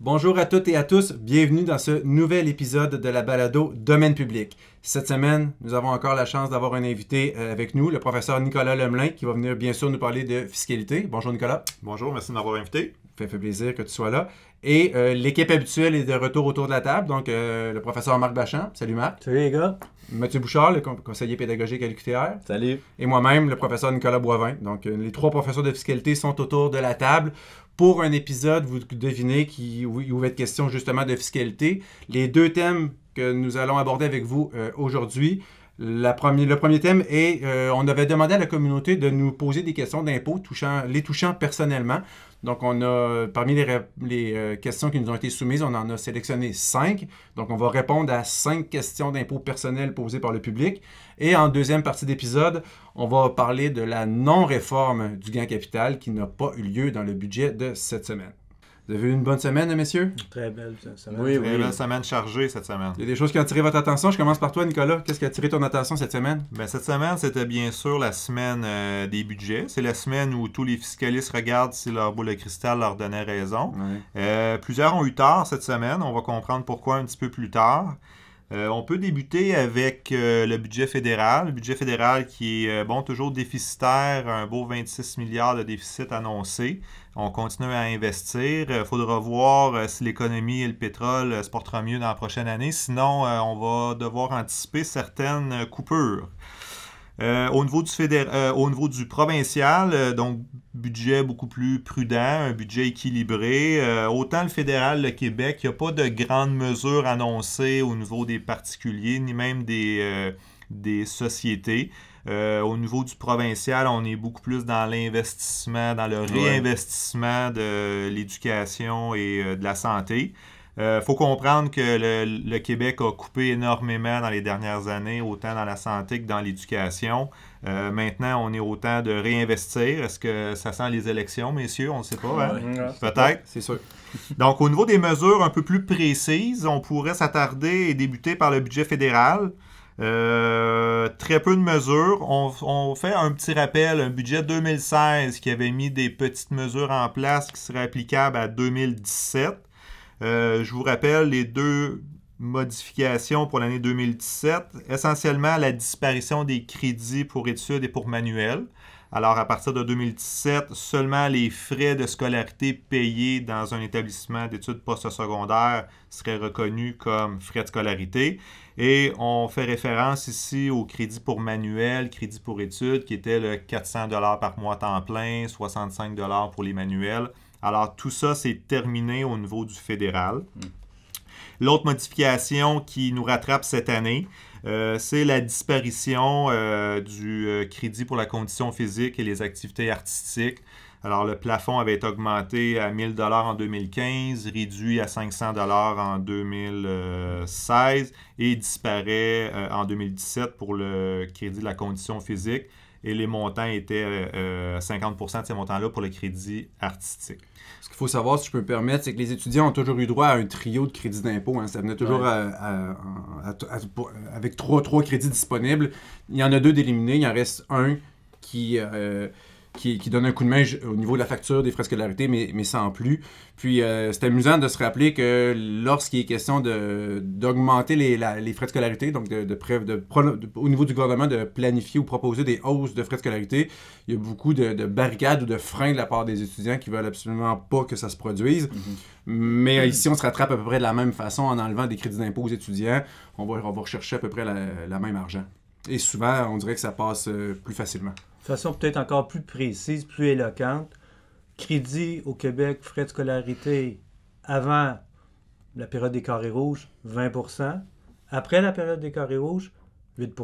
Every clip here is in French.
Bonjour à toutes et à tous, bienvenue dans ce nouvel épisode de la balado Domaine public. Cette semaine, nous avons encore la chance d'avoir un invité euh, avec nous, le professeur Nicolas Lemelin, qui va venir bien sûr nous parler de fiscalité. Bonjour Nicolas. Bonjour, merci de m'avoir invité. Ça fait plaisir que tu sois là. Et euh, l'équipe habituelle est de retour autour de la table, donc euh, le professeur Marc Bachand. Salut Marc. Salut les gars. Mathieu Bouchard, le conseiller pédagogique à l'UQTR. Salut. Et moi-même, le professeur Nicolas Boivin. Donc, les trois professeurs de fiscalité sont autour de la table pour un épisode, vous devinez, qui, où avait va question justement de fiscalité. Les deux thèmes que nous allons aborder avec vous euh, aujourd'hui. le premier thème est, euh, on avait demandé à la communauté de nous poser des questions d'impôts touchant, les touchant personnellement. Donc, on a, parmi les, les, euh, questions qui nous ont été soumises, on en a sélectionné cinq. Donc, on va répondre à cinq questions d'impôts personnels posées par le public. Et en deuxième partie d'épisode, on va parler de la non-réforme du gain capital qui n'a pas eu lieu dans le budget de cette semaine. Vous avez eu une bonne semaine, messieurs? Très belle semaine. Très belle semaine chargée cette semaine. Il y a des choses qui ont attiré votre attention. Je commence par toi, Nicolas. Qu'est-ce qui a attiré ton attention cette semaine? Ben, cette semaine, c'était bien sûr la semaine euh, des budgets. C'est la semaine où tous les fiscalistes regardent si leur boule de cristal leur donnait raison. Euh, plusieurs ont eu tort, cette semaine. On va comprendre pourquoi un petit peu plus tard. Euh, on peut débuter avec euh, le budget fédéral. Le budget fédéral qui est euh, bon, toujours déficitaire, un beau 26 milliards de déficit annoncé. On continue à investir. Il faudra voir si l'économie et le pétrole se porteront mieux dans la prochaine année. Sinon, on va devoir anticiper certaines coupures. Euh, euh, au, niveau du provincial, euh, donc budget beaucoup plus prudent, un budget équilibré. autant le fédéral, le Québec, il n'y a pas de grandes mesures annoncées au niveau des particuliers, ni même des, des sociétés. au niveau du provincial, on est beaucoup plus dans l'investissement, dans le réinvestissement de l'éducation et de la santé. Il euh, faut comprendre que le, Québec a coupé énormément dans les dernières années, autant dans la santé que dans l'éducation. Euh, maintenant, on est au temps de réinvestir. Est-ce que ça sent les élections, messieurs? On ne sait pas. Hein? Peut-être. C'est sûr. Donc, au niveau des mesures un peu plus précises, on pourrait s'attarder et débuter par le budget fédéral. Euh, très peu de mesures. On, on, fait un petit rappel, un budget 2016 qui avait mis des petites mesures en place qui seraient applicables à 2017. Euh, je vous rappelle les deux modifications pour l'année 2017. Essentiellement, la disparition des crédits pour études et pour manuels. Alors, à partir de 2017, seulement les frais de scolarité payés dans un établissement d'études postsecondaires seraient reconnus comme frais de scolarité. Et on fait référence ici au crédit pour manuel, crédit pour études, qui était le 400 par mois temps plein, 65 pour les manuels, alors, tout ça, c'est terminé au niveau du fédéral. Hmm. L'autre modification qui nous rattrape cette année, euh, c'est la disparition euh, du euh, crédit pour la condition physique et les activités artistiques. Alors, le plafond avait été augmenté à 1000 en 2015, réduit à 500 en 2016 et disparaît en 2017 pour le crédit de la condition physique. Et les montants étaient 50 de ces montants-là pour le crédit artistique. Ce qu'il faut savoir, si je peux me permettre, c'est que les étudiants ont toujours eu droit à un trio de crédits d'impôt. Hein. Ça venait toujours avec trois, trois crédits disponibles. Il y en a deux d'éliminés, il en reste un qui, euh, qui, donne un coup de main au niveau de la facture des frais de scolarité, mais, mais sans plus. Puis euh, c'est amusant de se rappeler que lorsqu'il est question d'augmenter les, les frais de scolarité, donc de, de, de, au niveau du gouvernement de planifier ou proposer des hausses de frais de scolarité, il y a beaucoup de, barricades ou de freins de la part des étudiants qui veulent absolument pas que ça se produise. Mm-hmm. Mais euh, ici, on se rattrape à peu près de la même façon en enlevant des crédits d'impôt aux étudiants. On va, on va rechercher à peu près la, la même argent. Et souvent, on dirait que ça passe euh, plus facilement. De façon peut-être encore plus précise, plus éloquente, crédit au Québec, frais de scolarité avant la période des carrés rouges, 20 Après la période des carrés rouges, 8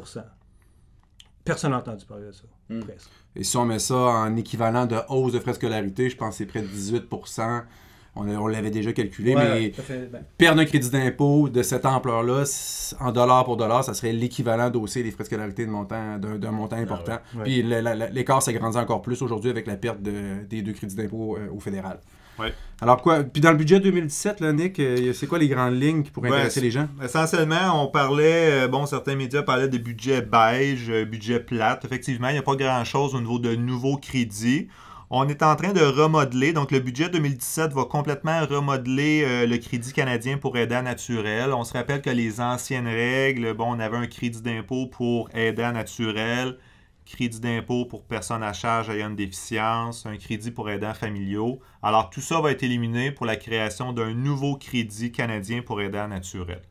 Personne n'a entendu parler de ça, hmm. presque. Et si on met ça en équivalent de hausse de frais de scolarité, je pense que c'est près de 18 on, l'avait déjà calculé, mais ben. perdre un crédit d'impôt de cette ampleur-là, en dollars pour dollars, ça serait l'équivalent d'hausser les frais de scolarité d'un montant, d'un, ah montant important. Puis l'écart s'agrandit encore plus aujourd'hui avec la perte des deux crédits d'impôt euh, au fédéral. Alors quoi, puis dans le budget 2017, là, Nick, euh, c'est quoi les grandes lignes qui pourraient intéresser les gens? Essentiellement, on parlait, euh, bon, certains médias parlaient de budget beige, budget plate. Effectivement, il n'y a pas grand-chose au niveau de nouveaux crédits. On est en train de remodeler, donc le budget 2017 va complètement remodeler euh, le crédit canadien pour aidant naturel. On se rappelle que les anciennes règles, bon, on avait un crédit d'impôt pour aidant naturel, crédit d'impôt pour personnes à charge ayant une déficience, un crédit pour aidants familiaux. Alors tout ça va être éliminé pour la création d'un nouveau crédit canadien pour aidants naturel.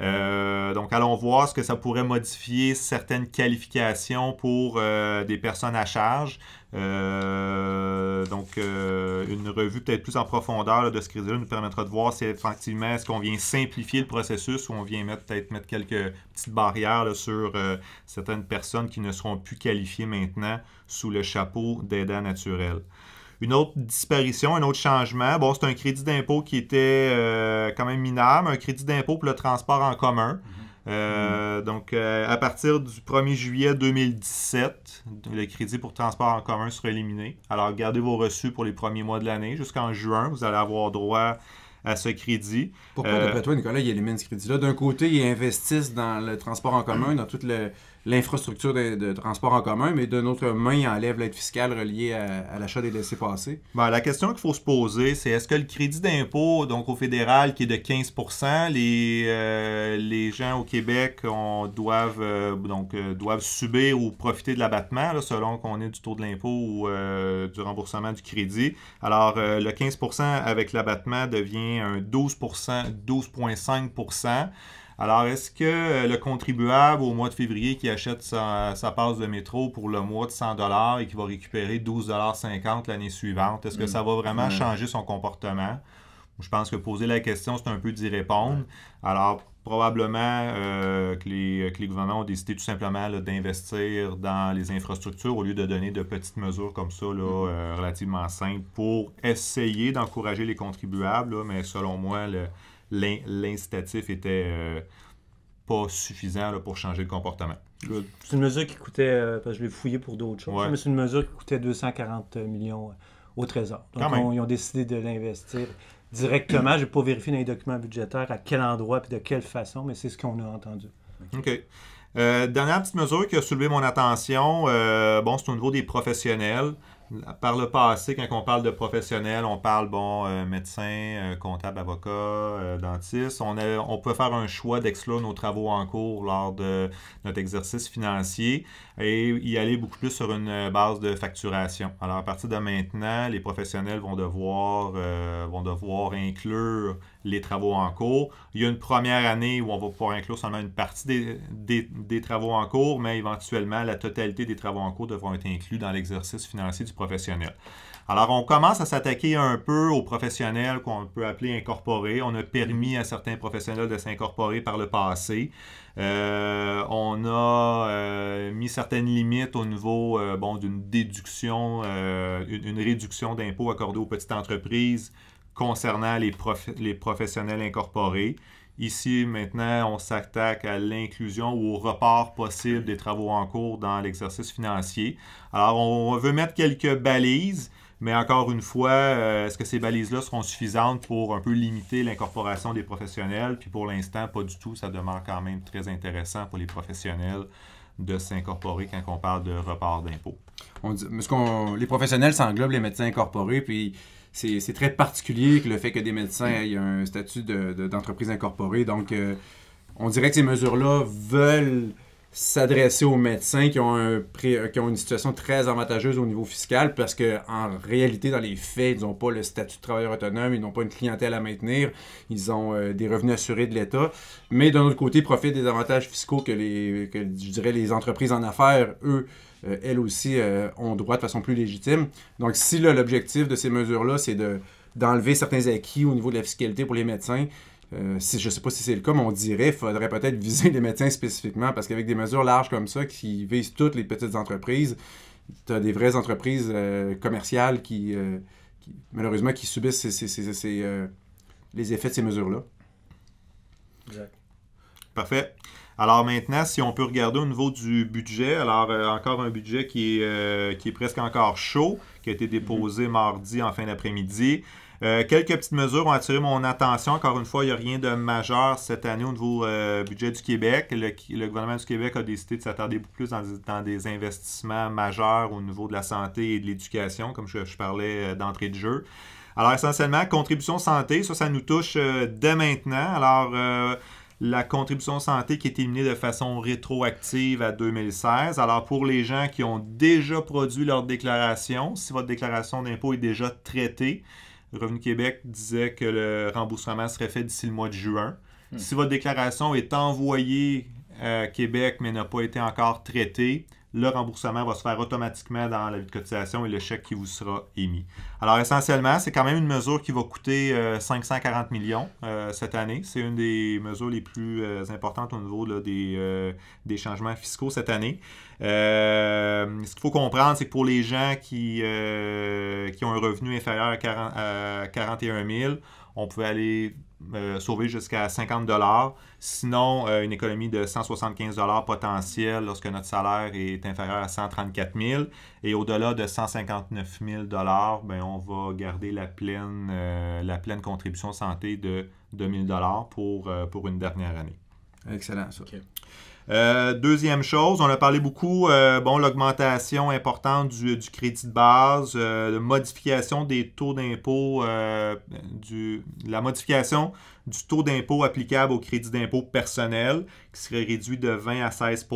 Euh, donc, allons voir ce que ça pourrait modifier certaines qualifications pour euh, des personnes à charge. Euh, donc, euh, une revue peut-être plus en profondeur de ce crédit là nous permettra de voir si effectivement est-ce qu'on vient simplifier le processus ou on vient mettre peut-être mettre quelques petites barrières sur euh, certaines personnes qui ne seront plus qualifiées maintenant sous le chapeau d'aidant naturel. Une autre disparition, un autre changement, bon, c'est un crédit d'impôt qui était quand même minable, un crédit d'impôt pour le transport en commun. Euh, donc, euh, à partir du 1er juillet 2017, le crédit pour transport en commun sera éliminé. Alors, gardez vos reçus pour les premiers mois de l'année. Jusqu'en juin, vous allez avoir droit à ce crédit. Pourquoi, d'après euh, toi, Nicolas, il élimine ce crédit-là? D'un côté, ils investissent dans le transport en commun, dans toutes les l'infrastructure de, transport en commun, mais de autre main, il enlève l'aide fiscale reliée à, l'achat des laissés passés. Ben, la question qu'il faut se poser, c'est est-ce que le crédit d'impôt, donc au fédéral, qui est de 15 les, euh, les gens au Québec on, doivent, euh, donc, euh, doivent subir ou profiter de l'abattement, selon qu'on est du taux de l'impôt ou du remboursement du crédit. Alors, le 15 avec l'abattement devient un 12 12,5 alors, est-ce que euh, le contribuable au mois de février qui achète sa, passe de métro pour le mois de 100 et qui va récupérer 12,50 l'année suivante, est-ce que ça va vraiment mm. changer son comportement? Je pense que poser la question, c'est un peu d'y répondre. Alors, probablement euh, que, les, gouvernements ont décidé tout simplement d'investir dans les infrastructures au lieu de donner de petites mesures comme ça, mm. euh, relativement simples, pour essayer d'encourager les contribuables. mais selon moi, le, l'incitatif était euh, pas suffisant pour changer le comportement. C'est une mesure qui coûtait, euh, je l'ai fouillé pour d'autres choses, mais c'est une mesure qui coûtait 240 millions euh, au Trésor. Donc, ils ont décidé de l'investir directement. Je n'ai pas vérifié dans les documents budgétaires à quel endroit et de quelle façon, mais c'est ce qu'on a entendu. OK. dernière petite mesure qui a soulevé mon attention, bon, c'est au niveau des professionnels par le passé, quand on parle de professionnels, on parle, bon, euh, médecin, euh, comptable, avocat, euh, dentiste. On, peut faire un choix d'exclure nos travaux en cours lors de notre exercice financier et y aller beaucoup plus sur une base de facturation. Alors, à partir de maintenant, les professionnels vont vont devoir inclure les travaux en cours. Il y a une première année où on va pouvoir inclure seulement une partie des, travaux en cours, mais éventuellement, la totalité des travaux en cours devront être inclus dans l'exercice financier du professionnel. Alors, on commence à s'attaquer un peu aux professionnels qu'on peut appeler incorporés. On a permis à certains professionnels de s'incorporer par le passé. Euh, on a euh, mis certaines limites au niveau euh, bon, d'une déduction, une, réduction d'impôts accordée aux petites entreprises concernant les, les professionnels incorporés. Ici, maintenant, on s'attaque à l'inclusion ou au report possible des travaux en cours dans l'exercice financier. Alors, on veut mettre quelques balises, mais encore une fois, euh, est-ce que ces balises-là seront suffisantes pour un peu limiter l'incorporation des professionnels? Puis pour l'instant, pas du tout. Ça demeure quand même très intéressant pour les professionnels de s'incorporer quand on parle de report d'impôts. On les professionnels s'englobent les médecins incorporés, puis c'est très particulier que le fait que des médecins aient un statut d'entreprise incorporée. Donc, euh, on dirait que ces mesures-là veulent s'adresser aux médecins qui ont, euh, qui ont une situation très avantageuse au niveau fiscal parce que en réalité, dans les faits, ils n'ont pas le statut de travailleur autonome, ils n'ont pas une clientèle à maintenir, ils ont euh, des revenus assurés de l'État, mais d'un autre côté, ils profitent des avantages fiscaux que les, que, je dirais, les entreprises en affaires, eux, euh, elles aussi euh, ont droit de façon plus légitime. Donc si l'objectif de ces mesures-là, c'est d'enlever certains acquis au niveau de la fiscalité pour les médecins, euh, je ne sais pas si c'est le cas, mais on dirait qu'il faudrait peut-être viser les médecins spécifiquement parce qu'avec des mesures larges comme ça qui visent toutes les petites entreprises, tu as des vraies entreprises commerciales qui, malheureusement, qui subissent les effets de ces mesures-là. Exact. Parfait. Alors maintenant, si on peut regarder au niveau du budget, alors euh, encore un budget qui est, euh, qui est presque encore chaud, qui a été déposé mhm. mardi en fin d'après-midi. Euh, quelques petites mesures ont attiré mon attention. Encore une fois, il n'y a rien de majeur cette année au niveau budget du Québec. Le, gouvernement du Québec a décidé de s'attarder beaucoup plus dans, des investissements majeurs au niveau de la santé et de l'éducation, comme je, parlais d'entrée de jeu. Alors essentiellement, contribution santé, ça, ça nous touche dès maintenant. Alors la contribution santé qui est éliminée de façon rétroactive à 2016. Alors pour les gens qui ont déjà produit leur déclaration, si votre déclaration d'impôt est déjà traitée, Revenu Québec disait que le remboursement serait fait d'ici le mois de juin. Hmm. Si votre déclaration est envoyée euh, Québec, mais n'a pas été encore traité, le remboursement va se faire automatiquement dans la vie de cotisation et le chèque qui vous sera émis. Alors essentiellement, c'est quand même une mesure qui va coûter 540 euh, millions euh, cette année. C'est une des mesures les plus importantes au niveau des, des, changements fiscaux cette année. ce qu'il faut comprendre, c'est que pour les gens qui, qui ont un revenu inférieur à, à 41 000, on pouvait aller euh, sauver jusqu'à 50 Sinon, euh, une économie de 175 potentielle lorsque notre salaire est inférieur à 134 000. Et au-delà de 159 000 ben, on va garder la pleine, euh, la pleine contribution santé de 2 000 pour, pour une dernière année. Excellent, ça. Euh, deuxième chose, on a parlé beaucoup, euh, bon, l'augmentation importante du, crédit de base, la euh, modification des taux d'impôt, la modification du taux d'impôt applicable au crédit d'impôt personnel, qui serait réduit de 20 à 16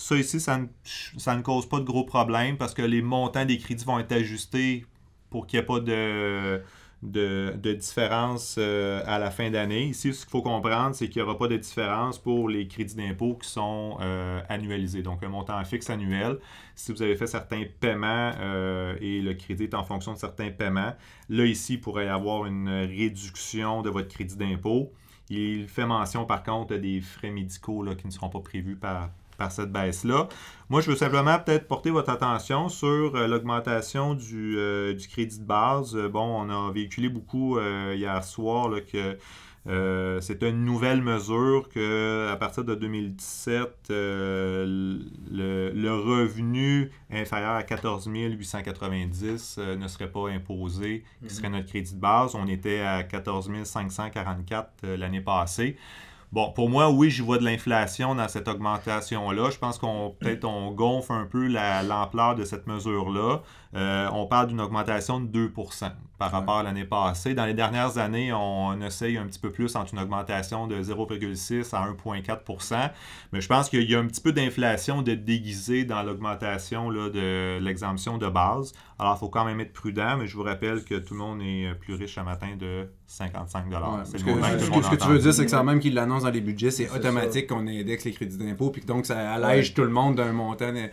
ça ici, ça ne cause pas de gros problèmes parce que les montants des crédits vont être ajustés pour qu'il n'y ait pas de de, de différence euh, à la fin d'année. Ici, ce qu'il faut comprendre, c'est qu'il n'y aura pas de différence pour les crédits d'impôt qui sont euh, annualisés. Donc, un montant fixe annuel. Si vous avez fait certains paiements euh, et le crédit est en fonction de certains paiements, là, ici, il pourrait y avoir une réduction de votre crédit d'impôt. Il fait mention, par contre, des frais médicaux qui ne seront pas prévus par, par cette baisse-là. Moi, je veux simplement peut-être porter votre attention sur euh, l'augmentation euh, du, crédit de base. Euh, bon, on a véhiculé beaucoup hier soir que c'est une nouvelle mesure que à partir de 2017, le, le, revenu inférieur à 14 890 ne serait pas imposé, qui mhm. serait notre crédit de base. On était à 14 544 l'année passée. Bon, pour moi, oui, je vois de l'inflation dans cette augmentation-là. Je pense qu'on peut-être on gonfle un peu l'ampleur de cette mesure-là. Euh, on parle d'une augmentation de 2 par rapport à l'année passée. Dans les dernières années, on essaye un petit peu plus entre une augmentation de 0,6 à 1,4 Mais je pense qu'il y a un petit peu d'inflation de déguisée dans l'augmentation de l'exemption de base. Alors, il faut quand même être prudent, mais je vous rappelle que tout le monde est euh, plus riche ce matin de 55 dollars. C'est ce, que, tu veux dire, c'est que ça même qu'ils l'annoncent dans les budgets, c'est automatique qu'on indexe les crédits d'impôt, puis donc ça allège tout le monde d'un montant. Euh,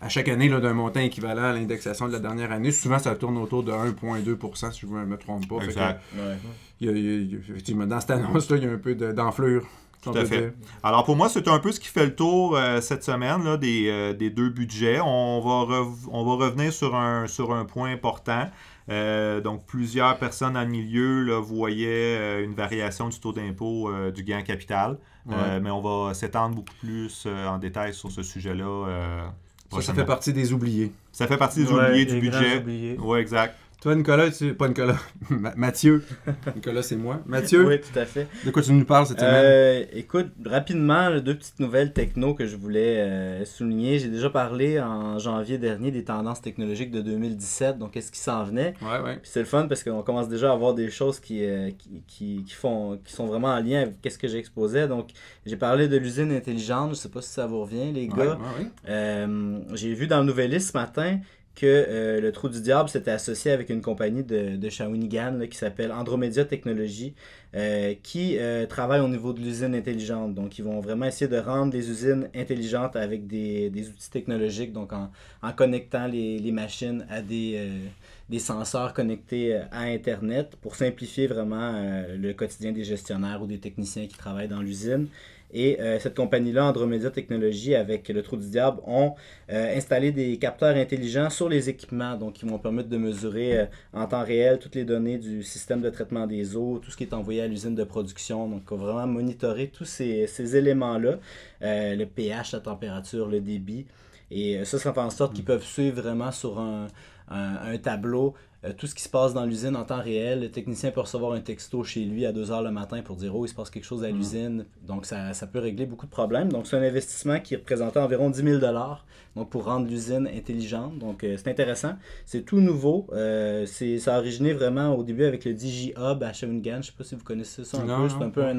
à chaque année d'un montant équivalent à l'indexation de la dernière année. Souvent, ça tourne autour de 1,2 si je ne me trompe pas. dans cette annonce-là, il y a un peu d'enflure. tout à fait. Alors pour moi, c'est un peu ce qui fait le tour euh, cette semaine là, euh, des, deux budgets. On va, on va revenir sur un, sur un point important. Euh, donc plusieurs personnes en milieu voyaient une variation du taux d'impôt du gain capital. mais on va s'étendre beaucoup plus en détail sur ce sujet-là ça, fait partie des oubliés. Ça fait partie des oubliés du budget. Oui, exact. Toi, Nicolas, tu... pas Nicolas, Mathieu. Nicolas, c'est moi. Mathieu. oui, tout à fait. De quoi tu nous parles cette euh, Écoute, rapidement, deux petites nouvelles techno que je voulais euh, souligner. J'ai déjà parlé en janvier dernier des tendances technologiques de 2017, donc qu'est-ce qui s'en venait. Ouais, ouais. c'est le fun parce qu'on commence déjà à avoir des choses euh, qui, qui, font, qui sont vraiment en lien avec ce que j'exposais. Donc, j'ai parlé de l'usine intelligente, je ne sais pas si ça vous revient, les gars. Euh, j'ai vu dans le Nouvelliste ce matin, que euh, le trou du diable s'était associé avec une compagnie de, Shawinigan qui s'appelle Andromedia Technologies, euh, qui euh, travaille au niveau de l'usine intelligente. Donc, ils vont vraiment essayer de rendre des usines intelligentes avec des, outils technologiques, donc en, connectant les, machines à des, des senseurs connectés à Internet pour simplifier vraiment le quotidien des gestionnaires ou des techniciens qui travaillent dans l'usine et euh, cette compagnie-là, Andromedia Technologies, avec le Trou du Diable, ont euh, installé des capteurs intelligents sur les équipements, donc qui vont permettre de mesurer euh, en temps réel toutes les données du système de traitement des eaux, tout ce qui est envoyé à l'usine de production. Donc, vraiment monitorer tous ces, ces éléments-là, le pH, la température, le débit. Et euh, ça, ça fait en sorte qu'ils mm. peuvent suivre vraiment sur un, tableau euh, tout ce qui se passe dans l'usine en temps réel. Le technicien peut recevoir un texto chez lui à 2h le matin pour dire Oh, il se passe quelque chose à mm. l'usine. Donc, ça, peut régler beaucoup de problèmes. Donc, c'est un investissement qui représentait environ 10 000 pour rendre l'usine intelligente. Donc, euh, c'est intéressant. C'est tout nouveau. ça a originé vraiment au début avec le DigiHub à Shawinigan. Je ne sais pas si vous connaissez ça un peu. C'est un peu un,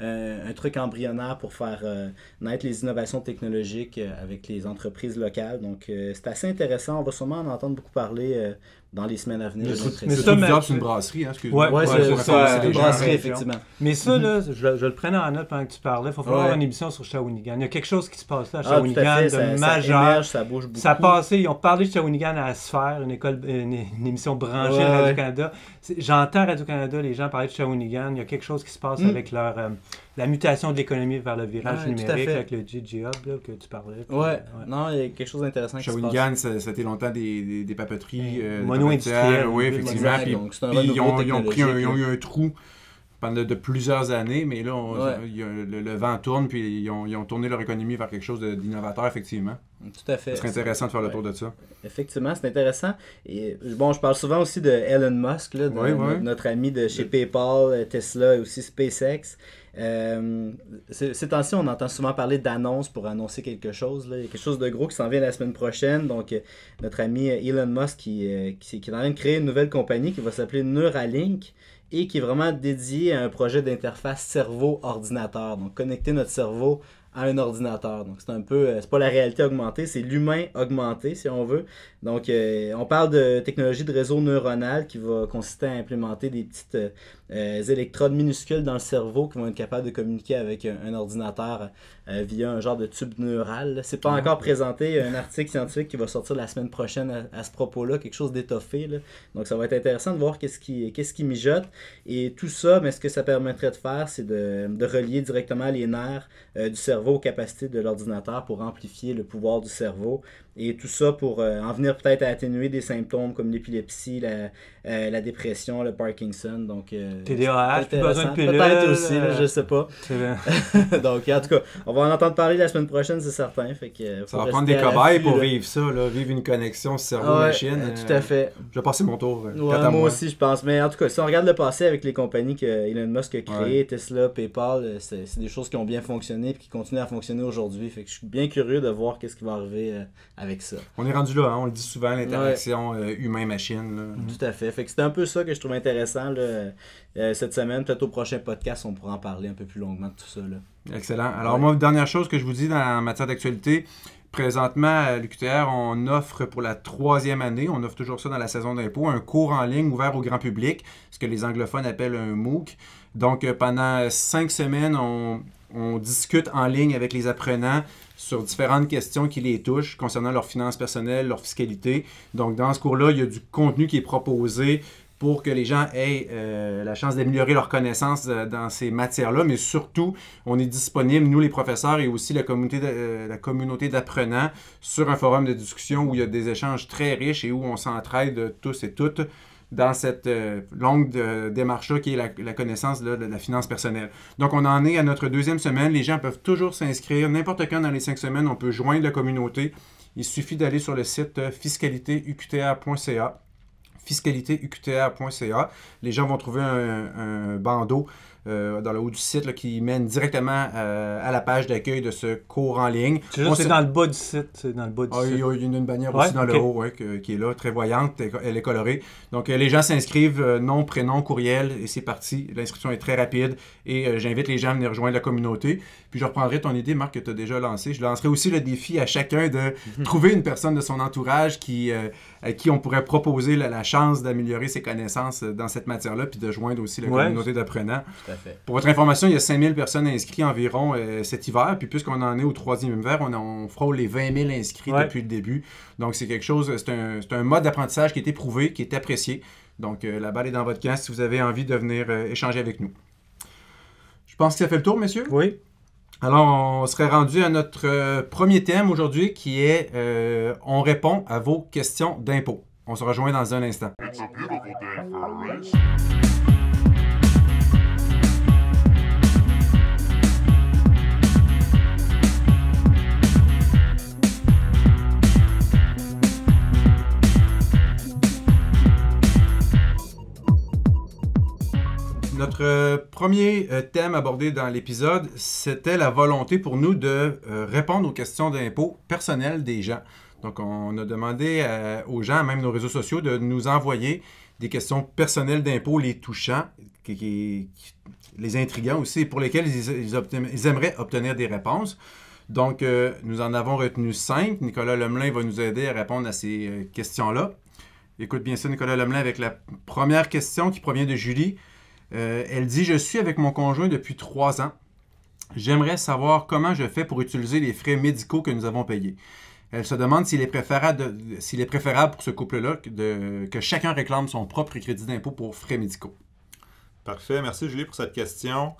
euh, un truc embryonnaire pour faire euh, naître les innovations technologiques euh, avec les entreprises locales. Donc, c'est assez intéressant. On va sûrement en entendre beaucoup parler dans les semaines à venir. Mais, c'est une brasserie, hein, c'est une brasserie, effectivement. Mais ça, mhm. là, je, le prenais en note pendant que tu parlais. Il faut faire une émission sur Shawinigan. Il y a quelque chose qui se passe là à ah, Shawinigan de majeur. Ça, bouge beaucoup. Ça a passé, ils ont parlé de Shawinigan à Sphère, une, école, une, émission branchée à Radio-Canada. J'entends Radio-Canada, les gens parler de Shawinigan. Il y a quelque chose qui se passe hmm. avec leur... Euh, la mutation de l'économie vers le virage numérique avec le GG Hub là, que tu parlais. Oui. ouais. non, il y a quelque chose d'intéressant qui se passe. ça a été longtemps des, des, papeteries. Euh, Mono-industrielles. Oui, effectivement. Puis, ils, ont, ils, ont pris eu un trou pendant de plusieurs années, mais là, le, vent tourne, puis ils ont, ils ont, tourné leur économie vers quelque chose d'innovateur, effectivement. Tout à fait. Ce serait intéressant de faire le tour de ça. Effectivement, c'est intéressant. Et bon, je parle souvent aussi de Elon Musk, là, notre ami de chez PayPal, Tesla et aussi SpaceX. Euh, ces temps-ci, on entend souvent parler d'annonce pour annoncer quelque chose. Il y a quelque chose de gros qui s'en vient la semaine prochaine. Donc, euh, notre ami Elon Musk qui, euh, qui, qui, est en train de créer une nouvelle compagnie qui va s'appeler Neuralink et qui est vraiment dédiée à un projet d'interface cerveau-ordinateur. Donc, connecter notre cerveau à un ordinateur. Donc, c'est un peu, euh, c'est pas la réalité augmentée, c'est l'humain augmenté, si on veut. Donc, on parle de technologie de réseau neuronal qui va consister à implémenter des petites des euh, électrodes minuscules dans le cerveau qui vont être capables de communiquer avec un, ordinateur euh, via un genre de tube neural. C'est pas ah. encore présenté un article scientifique qui va sortir la semaine prochaine à, ce propos-là, quelque chose d'étoffé. Donc ça va être intéressant de voir qu'est-ce qui, qu'est-ce qui mijote. Et tout ça, mais ce que ça permettrait de faire, c'est de, relier directement les nerfs euh, du cerveau aux capacités de l'ordinateur pour amplifier le pouvoir du cerveau. Et tout ça pour en venir peut-être à atténuer des symptômes comme l'épilepsie, la, la, dépression, le Parkinson. Donc TDAH, plus besoin de pilule. Peut-être aussi, euh, je sais pas. Donc, en tout cas, on va en entendre parler la semaine prochaine, c'est certain. Fait que, euh, ça va prendre des cobayes pour vivre ça, vivre une connexion cerveau-machine. Euh, tout à fait. Je vais passer mon tour. moi, aussi, je pense. Mais en tout cas, si on regarde le passé avec les compagnies que Elon Musk a créées, Tesla, PayPal, c'est des choses qui ont bien fonctionné et qui continuent à fonctionner aujourd'hui. Fait que je suis bien curieux de voir qu'est-ce qui va arriver avec ça. On est rendu là, hein, on le dit souvent, l'interaction humain-machine. Tout à fait. Fait que c'était un peu ça que je trouve intéressant. Euh, cette semaine. Peut-être au prochain podcast, on pourra en parler un peu plus longuement de tout ça. Là. Excellent. Alors, moi, dernière chose que je vous dis en matière d'actualité, Présentement, à l'UQTR, on offre pour la troisième année, on offre toujours ça dans la saison d'impôt, un cours en ligne ouvert au grand public, ce que les anglophones appellent un MOOC. Donc, euh, pendant cinq semaines, on, on discute en ligne avec les apprenants sur différentes questions qui les touchent concernant leurs finances personnelles, leur fiscalité. Donc, dans ce cours-là, il y a du contenu qui est proposé pour que les gens aient euh, la chance d'améliorer leurs connaissances euh, dans ces matières-là, mais surtout, on est disponible, nous les professeurs et aussi euh, la communauté, d'apprenants, sur un forum de discussion où il y a des échanges très riches et où on s'entraide tous et toutes dans cette longue démarche-là qui est la, connaissance de la finance personnelle. Donc, on en est à notre deuxième semaine. Les gens peuvent toujours s'inscrire n'importe quand dans les cinq semaines. On peut joindre la communauté. Il suffit d'aller sur le site fiscalitéuqta.ca www.fiscalite-uqta.ca Les gens vont trouver un, bandeau euh, dans le haut du site qui mène directement euh, à la page d'accueil de ce cours en ligne. C'est dans le bas du ah, site. Il y a une, bannière aussi dans le haut qui est là, très voyante. Elle est colorée. Donc, euh, les gens s'inscrivent, nom, prénom, courriel, et c'est parti. L'inscription est très rapide. Et j'invite les gens à venir rejoindre la communauté. Puis je reprendrai ton idée, Marc, que tu as déjà lancée. Je lancerai aussi le défi à chacun de trouver une personne de son entourage qui, euh, à qui on pourrait proposer la, chance d'améliorer ses connaissances euh, dans cette matière-là, puis de joindre aussi la communauté d'apprenants. Pour votre information, il y a 5000 personnes inscrites environ euh, cet hiver. Puis puisqu'on en est au troisième hiver, on, en frôle les 20 000 inscrits depuis le début. Donc c'est quelque chose, c'est un, un mode d'apprentissage qui est éprouvé, qui est apprécié. Donc la balle est dans votre camp si vous avez envie de venir échanger avec nous. Je pense que ça fait le tour, monsieur? Oui. Alors, on serait rendu à notre euh, premier thème aujourd'hui qui est euh, On répond à vos questions d'impôts. On se rejoint dans un instant. notre euh, premier euh, thème abordé dans l'épisode, c'était la volonté pour nous de euh, répondre aux questions d'impôts personnelles des gens. Donc, on a demandé aux gens, même nos réseaux sociaux, de nous envoyer des questions personnelles d'impôts les touchants, les intriguants aussi, pour lesquelles ils, aimeraient obtenir des réponses. Donc, nous en avons retenu cinq. Nicolas Lemelin va nous aider à répondre à ces questions-là. Écoute bien ça, Nicolas Lemelin, avec la première question qui provient de Julie. Euh, elle dit Je suis avec mon conjoint depuis trois ans. J'aimerais savoir comment je fais pour utiliser les frais médicaux que nous avons payés. Elle se demande s'il est, préférable est préférable pour ce couple-là que chacun réclame son propre crédit d'impôt pour frais médicaux. Parfait. Merci, Julie, pour cette question.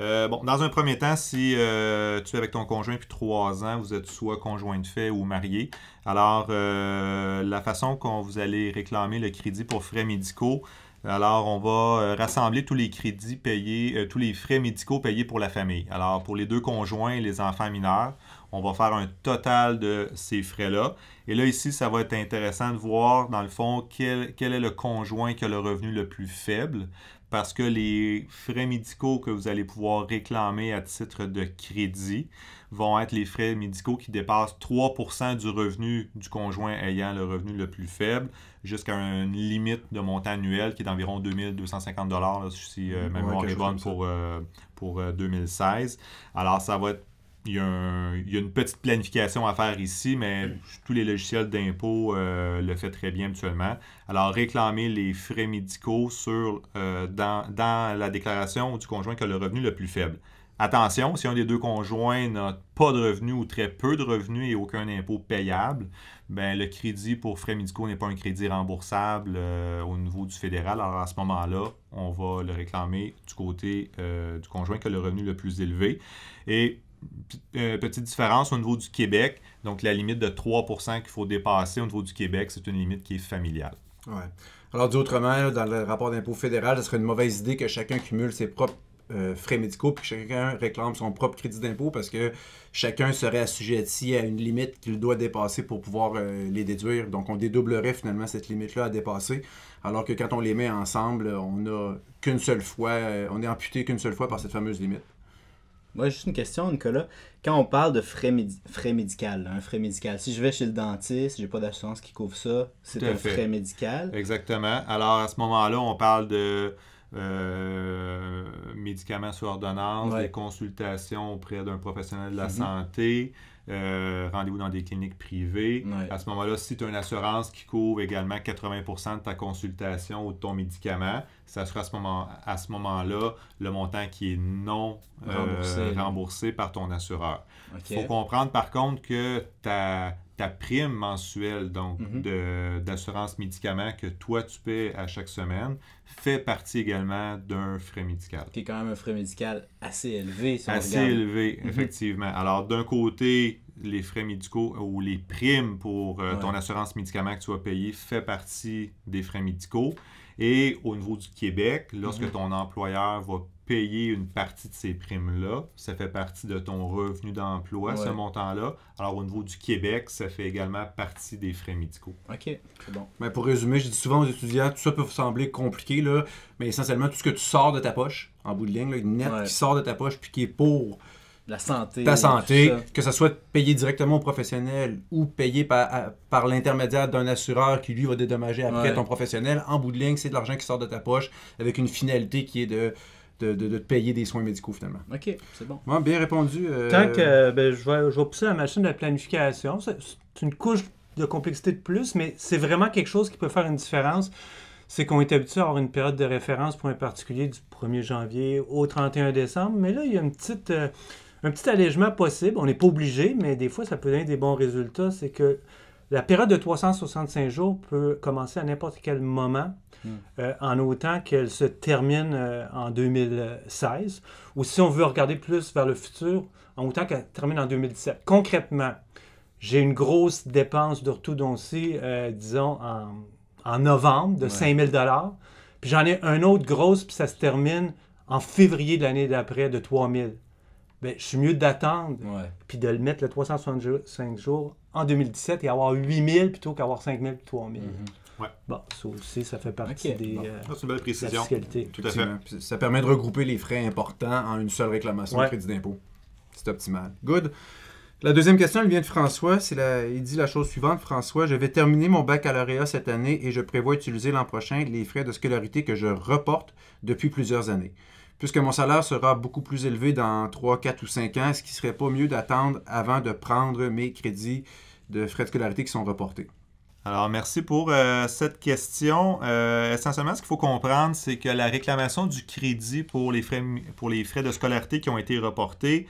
Euh, bon, dans un premier temps, si euh, tu es avec ton conjoint depuis trois ans, vous êtes soit conjoint de fait ou marié, alors la façon dont vous allez réclamer le crédit pour frais médicaux, alors, on va euh, rassembler tous les crédits payés, euh, tous les frais médicaux payés pour la famille. Alors, pour les deux conjoints et les enfants mineurs, on va faire un total de ces frais-là. Et là, ici, ça va être intéressant de voir, dans le fond, quel, quel, est le conjoint qui a le revenu le plus faible parce que les frais médicaux que vous allez pouvoir réclamer à titre de crédit vont être les frais médicaux qui dépassent 3 du revenu du conjoint ayant le revenu le plus faible jusqu'à une limite de montant annuel qui est d'environ 2250 dollars si euh, ma mémoire est bonne pour, euh, pour 2016. Euh, Alors, ça va être il y, a une petite planification à faire ici, mais tous les logiciels d'impôt euh, le fait très bien actuellement. Alors, réclamer les frais médicaux sur, euh, dans, la déclaration du conjoint qui a le revenu le plus faible. Attention, si un des deux conjoints n'a pas de revenu ou très peu de revenus et aucun impôt payable, ben, le crédit pour frais médicaux n'est pas un crédit remboursable euh, au niveau du fédéral. Alors à ce moment-là, on va le réclamer du côté du conjoint qui a le revenu le plus élevé. Et euh, petite différence au niveau du Québec. Donc, la limite de 3 qu'il faut dépasser au niveau du Québec, c'est une limite qui est familiale. Oui. Alors, dit autrement, dans le rapport d'impôt fédéral, ce serait une mauvaise idée que chacun cumule ses propres euh, frais médicaux puis que chacun réclame son propre crédit d'impôt parce que chacun serait assujetti à une limite qu'il doit dépasser pour pouvoir euh, les déduire. Donc, on dédoublerait finalement cette limite-là à dépasser, alors que quand on les met ensemble, on n'a qu'une seule fois, on est amputé qu'une seule fois par cette fameuse limite. Moi, juste une question, Nicolas. Quand on parle de frais, frais médical, un frais médical, si je vais chez le dentiste, j'ai pas d'assurance qui couvre ça, c'est un frais médical. Exactement. Alors, à ce moment-là, on parle de euh, médicaments sur ordonnance, des consultations auprès d'un professionnel de la mm-hmm. santé, euh, rendez-vous dans des cliniques privées. À ce moment-là, si tu as une assurance qui couvre également 80 de ta consultation ou de ton médicament, ça sera à ce moment à ce moment-là le montant qui est non euh, remboursé, par ton assureur. Il faut comprendre par contre que ta, ta prime mensuelle donc mhm. d'assurance médicaments que toi tu paies à chaque semaine fait partie également d'un frais médical. Qui est quand même un frais médical assez élevé. Si assez élevé, mhm. effectivement. Alors d'un côté, les frais médicaux ou les primes pour euh, ton assurance médicaments que tu as payer fait partie des frais médicaux. Et au niveau du Québec, lorsque mhm. ton employeur va payer une partie de ces primes-là, ça fait partie de ton revenu d'emploi, ce montant-là. Alors au niveau du Québec, ça fait également partie des frais médicaux. OK, c'est bon. Mais pour résumer, je dis souvent aux étudiants, tout ça peut sembler compliqué, là, mais essentiellement, tout ce que tu sors de ta poche, en bout de ligne, une qui sort de ta poche puis qui est pour la santé. Ta santé, que ce soit payé directement au professionnel ou payé par, par l'intermédiaire d'un assureur qui lui va dédommager après ton professionnel, en bout de ligne, c'est de l'argent qui sort de ta poche avec une finalité qui est de, de, te payer des soins médicaux finalement. OK, c'est bon. bien répondu. Euh, Tant que euh, ben, je, vais, je pousser la machine de la planification, c'est une couche de complexité de plus, mais c'est vraiment quelque chose qui peut faire une différence c'est qu'on est habitué à avoir une période de référence pour un particulier du 1er janvier au 31 décembre, mais là, il y a une petite... Euh, un petit allègement possible. On n'est pas obligé, mais des fois, ça peut donner des bons résultats. C'est que la période de 365 jours peut commencer à n'importe quel moment, hmm. euh, en autant qu'elle se termine euh, en 2016. Ou si on veut regarder plus vers le futur, en autant qu'elle termine en 2017. Concrètement, j'ai une grosse dépense de retour euh, disons, en, novembre de 5 5000 dollars. Puis j'en ai une autre grosse, puis ça se termine en février de l'année d'après de 000 ben, je suis mieux d'attendre puis de le mettre le 365 jours en 2017 et avoir 8000 plutôt qu'avoir 5000 000 3000. Bon, ça aussi, ça fait partie des. Bon. Euh, Tout à fait. ça permet de regrouper les frais importants en une seule réclamation de crédit d'impôt. C'est optimal. Good. La deuxième question, vient de François. Il dit la chose suivante François, je vais terminer mon baccalauréat cette année et je prévois utiliser l'an prochain les frais de scolarité que je reporte depuis plusieurs années puisque mon salaire sera beaucoup plus élevé dans 3, 4 ou 5 ans, est ce qu'il ne serait pas mieux d'attendre avant de prendre mes crédits de frais de scolarité qui sont reportés? Alors, merci pour euh, cette question. Euh, essentiellement, ce qu'il faut comprendre, c'est que la réclamation du crédit pour les frais de scolarité qui ont été reportés,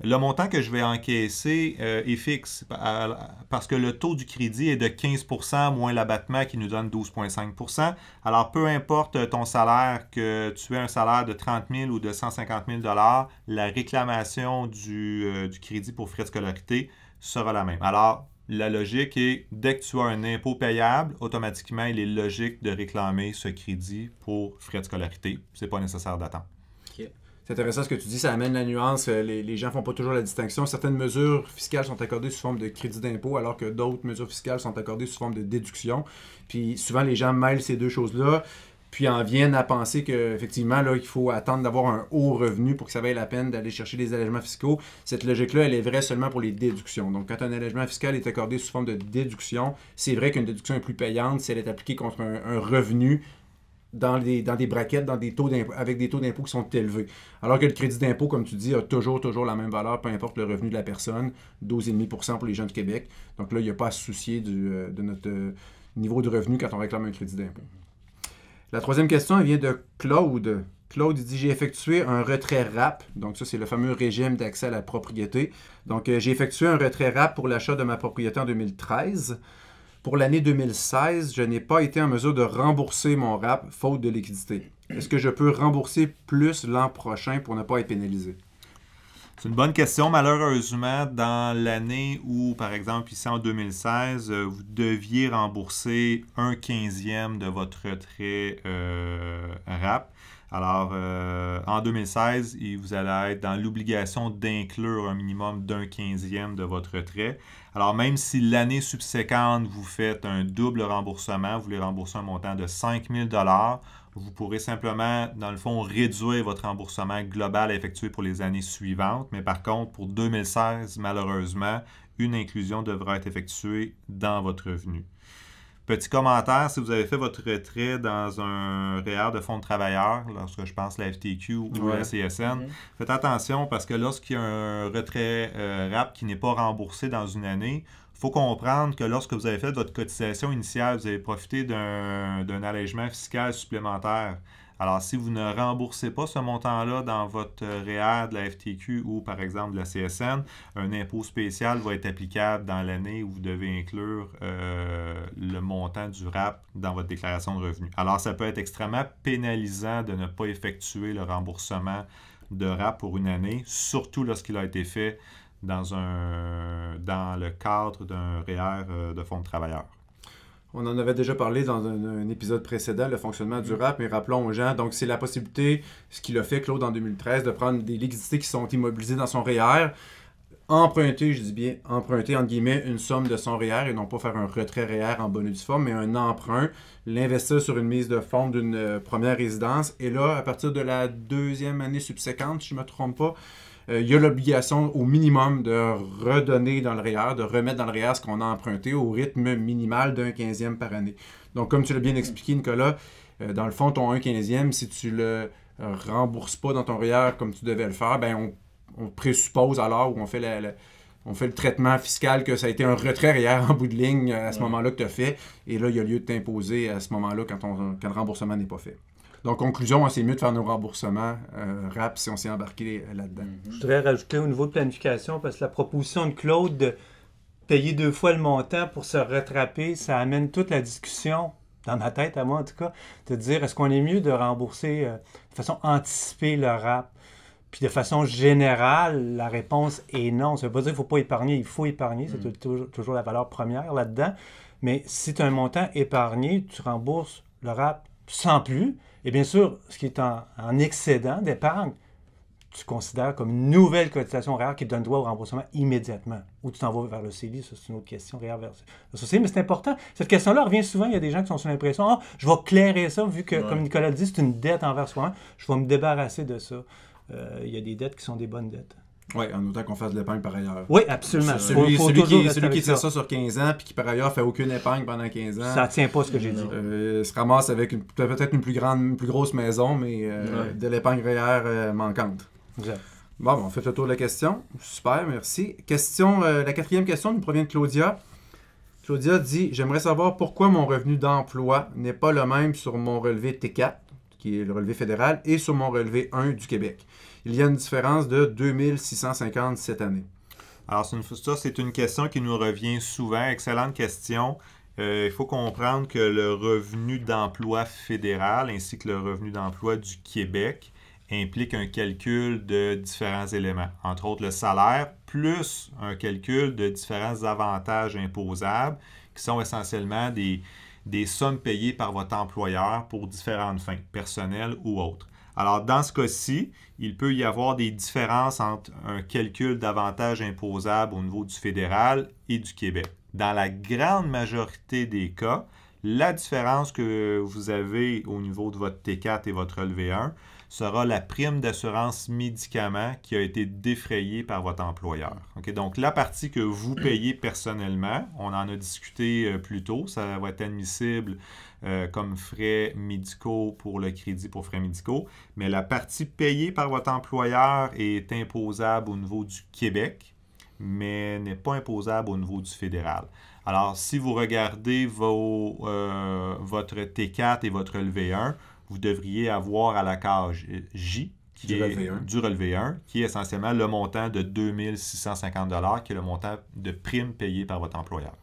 le montant que je vais encaisser euh, est fixe parce que le taux du crédit est de 15 moins l'abattement qui nous donne 12,5 Alors, peu importe ton salaire, que tu aies un salaire de 30 000 ou de 150 000 la réclamation du, euh, du crédit pour frais de scolarité sera la même. Alors, la logique est, dès que tu as un impôt payable, automatiquement, il est logique de réclamer ce crédit pour frais de scolarité. Ce n'est pas nécessaire d'attendre. C'est intéressant ce que tu dis, ça amène la nuance. Euh, les, les gens font pas toujours la distinction. Certaines mesures fiscales sont accordées sous forme de crédit d'impôt, alors que d'autres mesures fiscales sont accordées sous forme de déduction. Puis souvent, les gens mêlent ces deux choses-là, puis en viennent à penser qu'effectivement, là, il faut attendre d'avoir un haut revenu pour que ça vaille la peine d'aller chercher des allègements fiscaux. Cette logique-là, elle est vraie seulement pour les déductions. Donc, quand un allègement fiscal est accordé sous forme de déduction, c'est vrai qu'une déduction est plus payante si elle est appliquée contre un revenu dans des, dans braquettes, dans des taux avec des taux d'impôt qui sont élevés. Alors que le crédit d'impôt, comme tu dis, a toujours, toujours la même valeur, peu importe le revenu de la personne, 12,5 pour les gens de Québec. Donc là, il n'y a pas à se soucier euh, de notre euh, niveau de revenu quand on réclame un crédit d'impôt. La troisième question elle vient de Claude. Claude dit J'ai effectué un retrait RAP. Donc, ça, c'est le fameux régime d'accès à la propriété. Donc, euh, j'ai effectué un retrait RAP pour l'achat de ma propriété en 2013. Pour l'année 2016, je n'ai pas été en mesure de rembourser mon RAP faute de liquidité. Est-ce que je peux rembourser plus l'an prochain pour ne pas être pénalisé? C'est une bonne question. Malheureusement, dans l'année où, par exemple, ici en 2016, euh, vous deviez rembourser un quinzième de votre retrait euh, RAP, alors, euh, en 2016, vous allez être dans l'obligation d'inclure un minimum d'un quinzième de votre retrait. Alors, même si l'année subséquente, vous faites un double remboursement, vous voulez rembourser un montant de 5 000 vous pourrez simplement, dans le fond, réduire votre remboursement global à effectuer pour les années suivantes. Mais par contre, pour 2016, malheureusement, une inclusion devra être effectuée dans votre revenu. Petit commentaire, si vous avez fait votre retrait dans un REER e de fonds de travailleurs, lorsque je pense la FTQ ou la CSN, mhm. faites attention parce que lorsqu'il y a un retrait euh, RAP qui n'est pas remboursé dans une année, il faut comprendre que lorsque vous avez fait votre cotisation initiale, vous avez profité d'un allègement fiscal supplémentaire. Alors, si vous ne remboursez pas ce montant-là dans votre REER euh, e de la FTQ ou, par exemple, de la CSN, un impôt spécial va être applicable dans l'année où vous devez inclure euh, le montant du RAP dans votre déclaration de revenus. Alors, ça peut être extrêmement pénalisant de ne pas effectuer le remboursement de RAP pour une année, surtout lorsqu'il a été fait dans, un, dans le cadre d'un REER e euh, de fonds de travailleurs. On en avait déjà parlé dans un, épisode précédent, le fonctionnement du mm. RAP. mais rappelons aux gens, donc c'est la possibilité, ce qu'il a fait Claude en 2013, de prendre des liquidités qui sont immobilisées dans son REER, e emprunter, je dis bien emprunter entre guillemets, une somme de son REER e et non pas faire un retrait REER en bonus de forme, mais un emprunt, l'investir sur une mise de fonds d'une euh, première résidence. Et là, à partir de la deuxième année subséquente, si je ne me trompe pas, euh, il y a l'obligation au minimum de redonner dans le REER, e de remettre dans le REER e ce qu'on a emprunté au rythme minimal d'un quinzième par année. Donc, comme tu l'as bien expliqué, Nicolas, euh, dans le fond, ton un quinzième, si tu le rembourses pas dans ton REER e comme tu devais le faire, ben on, présuppose alors où on fait le traitement fiscal que ça a été un retrait REER en bout de ligne euh, à ce moment-là que tu as fait. Et là, il y a lieu de t'imposer à ce moment-là quand le remboursement n'est pas fait. Donc, conclusion, hein, c'est mieux de faire nos remboursements euh, rap si on s'est embarqué euh, là-dedans. Mhm. Je voudrais rajouter au niveau de planification, parce que la proposition de Claude de payer deux fois le montant pour se rattraper, ça amène toute la discussion, dans ma tête à moi en tout cas, de dire est-ce qu'on est mieux de rembourser euh, de façon anticipée le rap puis de façon générale, la réponse est non. Ça ne veut pas dire qu'il ne faut pas épargner. Il faut épargner. C'est mhm. toujours, toujours la valeur première là-dedans. Mais si tu as un montant épargné, tu rembourses le rap sans plus. Et bien sûr, ce qui est en, excédent d'épargne, tu considères comme une nouvelle cotisation réelle qui te donne droit au remboursement immédiatement. Ou tu t'en vers le CELI, ça c'est une autre question, vers le CELI. Mais c'est important. Cette question-là revient souvent, il y a des gens qui sont sous l'impression, oh, je vais clairer ça, vu que, comme Nicolas le dit, c'est une dette envers soi-même, je vais me débarrasser de ça. Euh, il y a des dettes qui sont des bonnes dettes. Oui, en autant qu'on fasse de l'épingle par ailleurs. Oui, absolument. Celui, qui, celui ça. sur 15 ans, puis qui par ailleurs fait aucune épingle pendant 15 ans. Ça tient pas ce que j'ai dit. Euh, se ramasse avec peut-être une plus grande, plus grosse maison, mais euh, de l'épingle réelle euh, manquante. Bon, on fait le tour de la question. Super, merci. Question, euh, la quatrième question nous provient de Claudia. Claudia dit J'aimerais savoir pourquoi mon revenu d'emploi n'est pas le même sur mon relevé T4 qui est le relevé fédéral, et sur mon relevé 1 du Québec. Il y a une différence de 2650 cette année. Alors, ça, c'est une question qui nous revient souvent. Excellente question. Euh, il faut comprendre que le revenu d'emploi fédéral ainsi que le revenu d'emploi du Québec implique un calcul de différents éléments, entre autres le salaire, plus un calcul de différents avantages imposables qui sont essentiellement des, des sommes payées par votre employeur pour différentes fins, personnelles ou autres. Alors, dans ce cas-ci, il peut y avoir des différences entre un calcul davantage imposable au niveau du fédéral et du Québec. Dans la grande majorité des cas, la différence que vous avez au niveau de votre T4 et votre lv 1 sera la prime d'assurance médicaments qui a été défrayée par votre employeur. Donc, la partie que vous payez personnellement, on en a discuté euh, plus tôt, ça va être admissible euh, comme frais médicaux pour le crédit pour frais médicaux, mais la partie payée par votre employeur est imposable au niveau du Québec, mais n'est pas imposable au niveau du fédéral. Alors, si vous regardez euh, votre T4 et votre LV1, vous devriez avoir à la cage J, qui du est du relevé 1, qui est essentiellement le montant de 2650 qui est le montant de prime payé par votre employeur.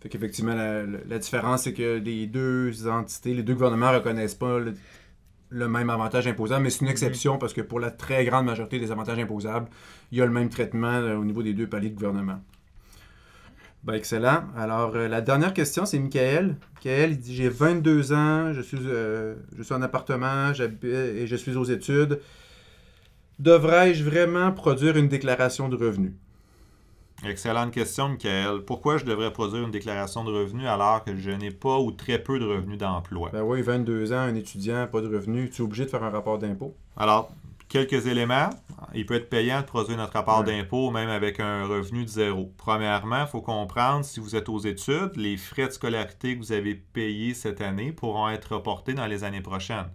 Fait qu'effectivement, la, différence, c'est que les deux entités, les deux gouvernements ne reconnaissent pas le, même avantage imposable, mais c'est une mhm. exception parce que pour la très grande majorité des avantages imposables, il y a le même traitement euh, au niveau des deux paliers de gouvernement. Ben, excellent. Alors, euh, la dernière question, c'est Michael. Michael, il dit J'ai 22 ans, je suis, euh, je suis en appartement et je suis aux études. Devrais-je vraiment produire une déclaration de revenus Excellente question, Michael. Pourquoi je devrais produire une déclaration de revenus alors que je n'ai pas ou très peu de revenus d'emploi? Ben oui, 22 ans, un étudiant, pas de revenus, tu es obligé de faire un rapport d'impôt. Alors, quelques éléments. Il peut être payant de produire notre rapport d'impôt, même avec un revenu de zéro. Premièrement, il faut comprendre, si vous êtes aux études, les frais de scolarité que vous avez payés cette année pourront être reportés dans les années prochaines.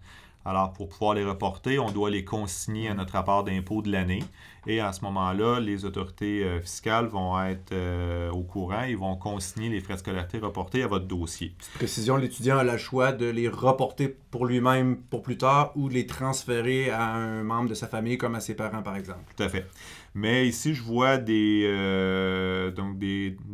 Alors, pour pouvoir les reporter, on doit les consigner à notre rapport d'impôt de l'année. Et à ce moment-là, les autorités euh, fiscales vont être euh, au courant et vont consigner les frais de scolarité reportés à votre dossier. Précision, l'étudiant a le choix de les reporter pour lui-même pour plus tard ou de les transférer à un membre de sa famille comme à ses parents, par exemple. Tout à fait. Mais ici, je vois euh,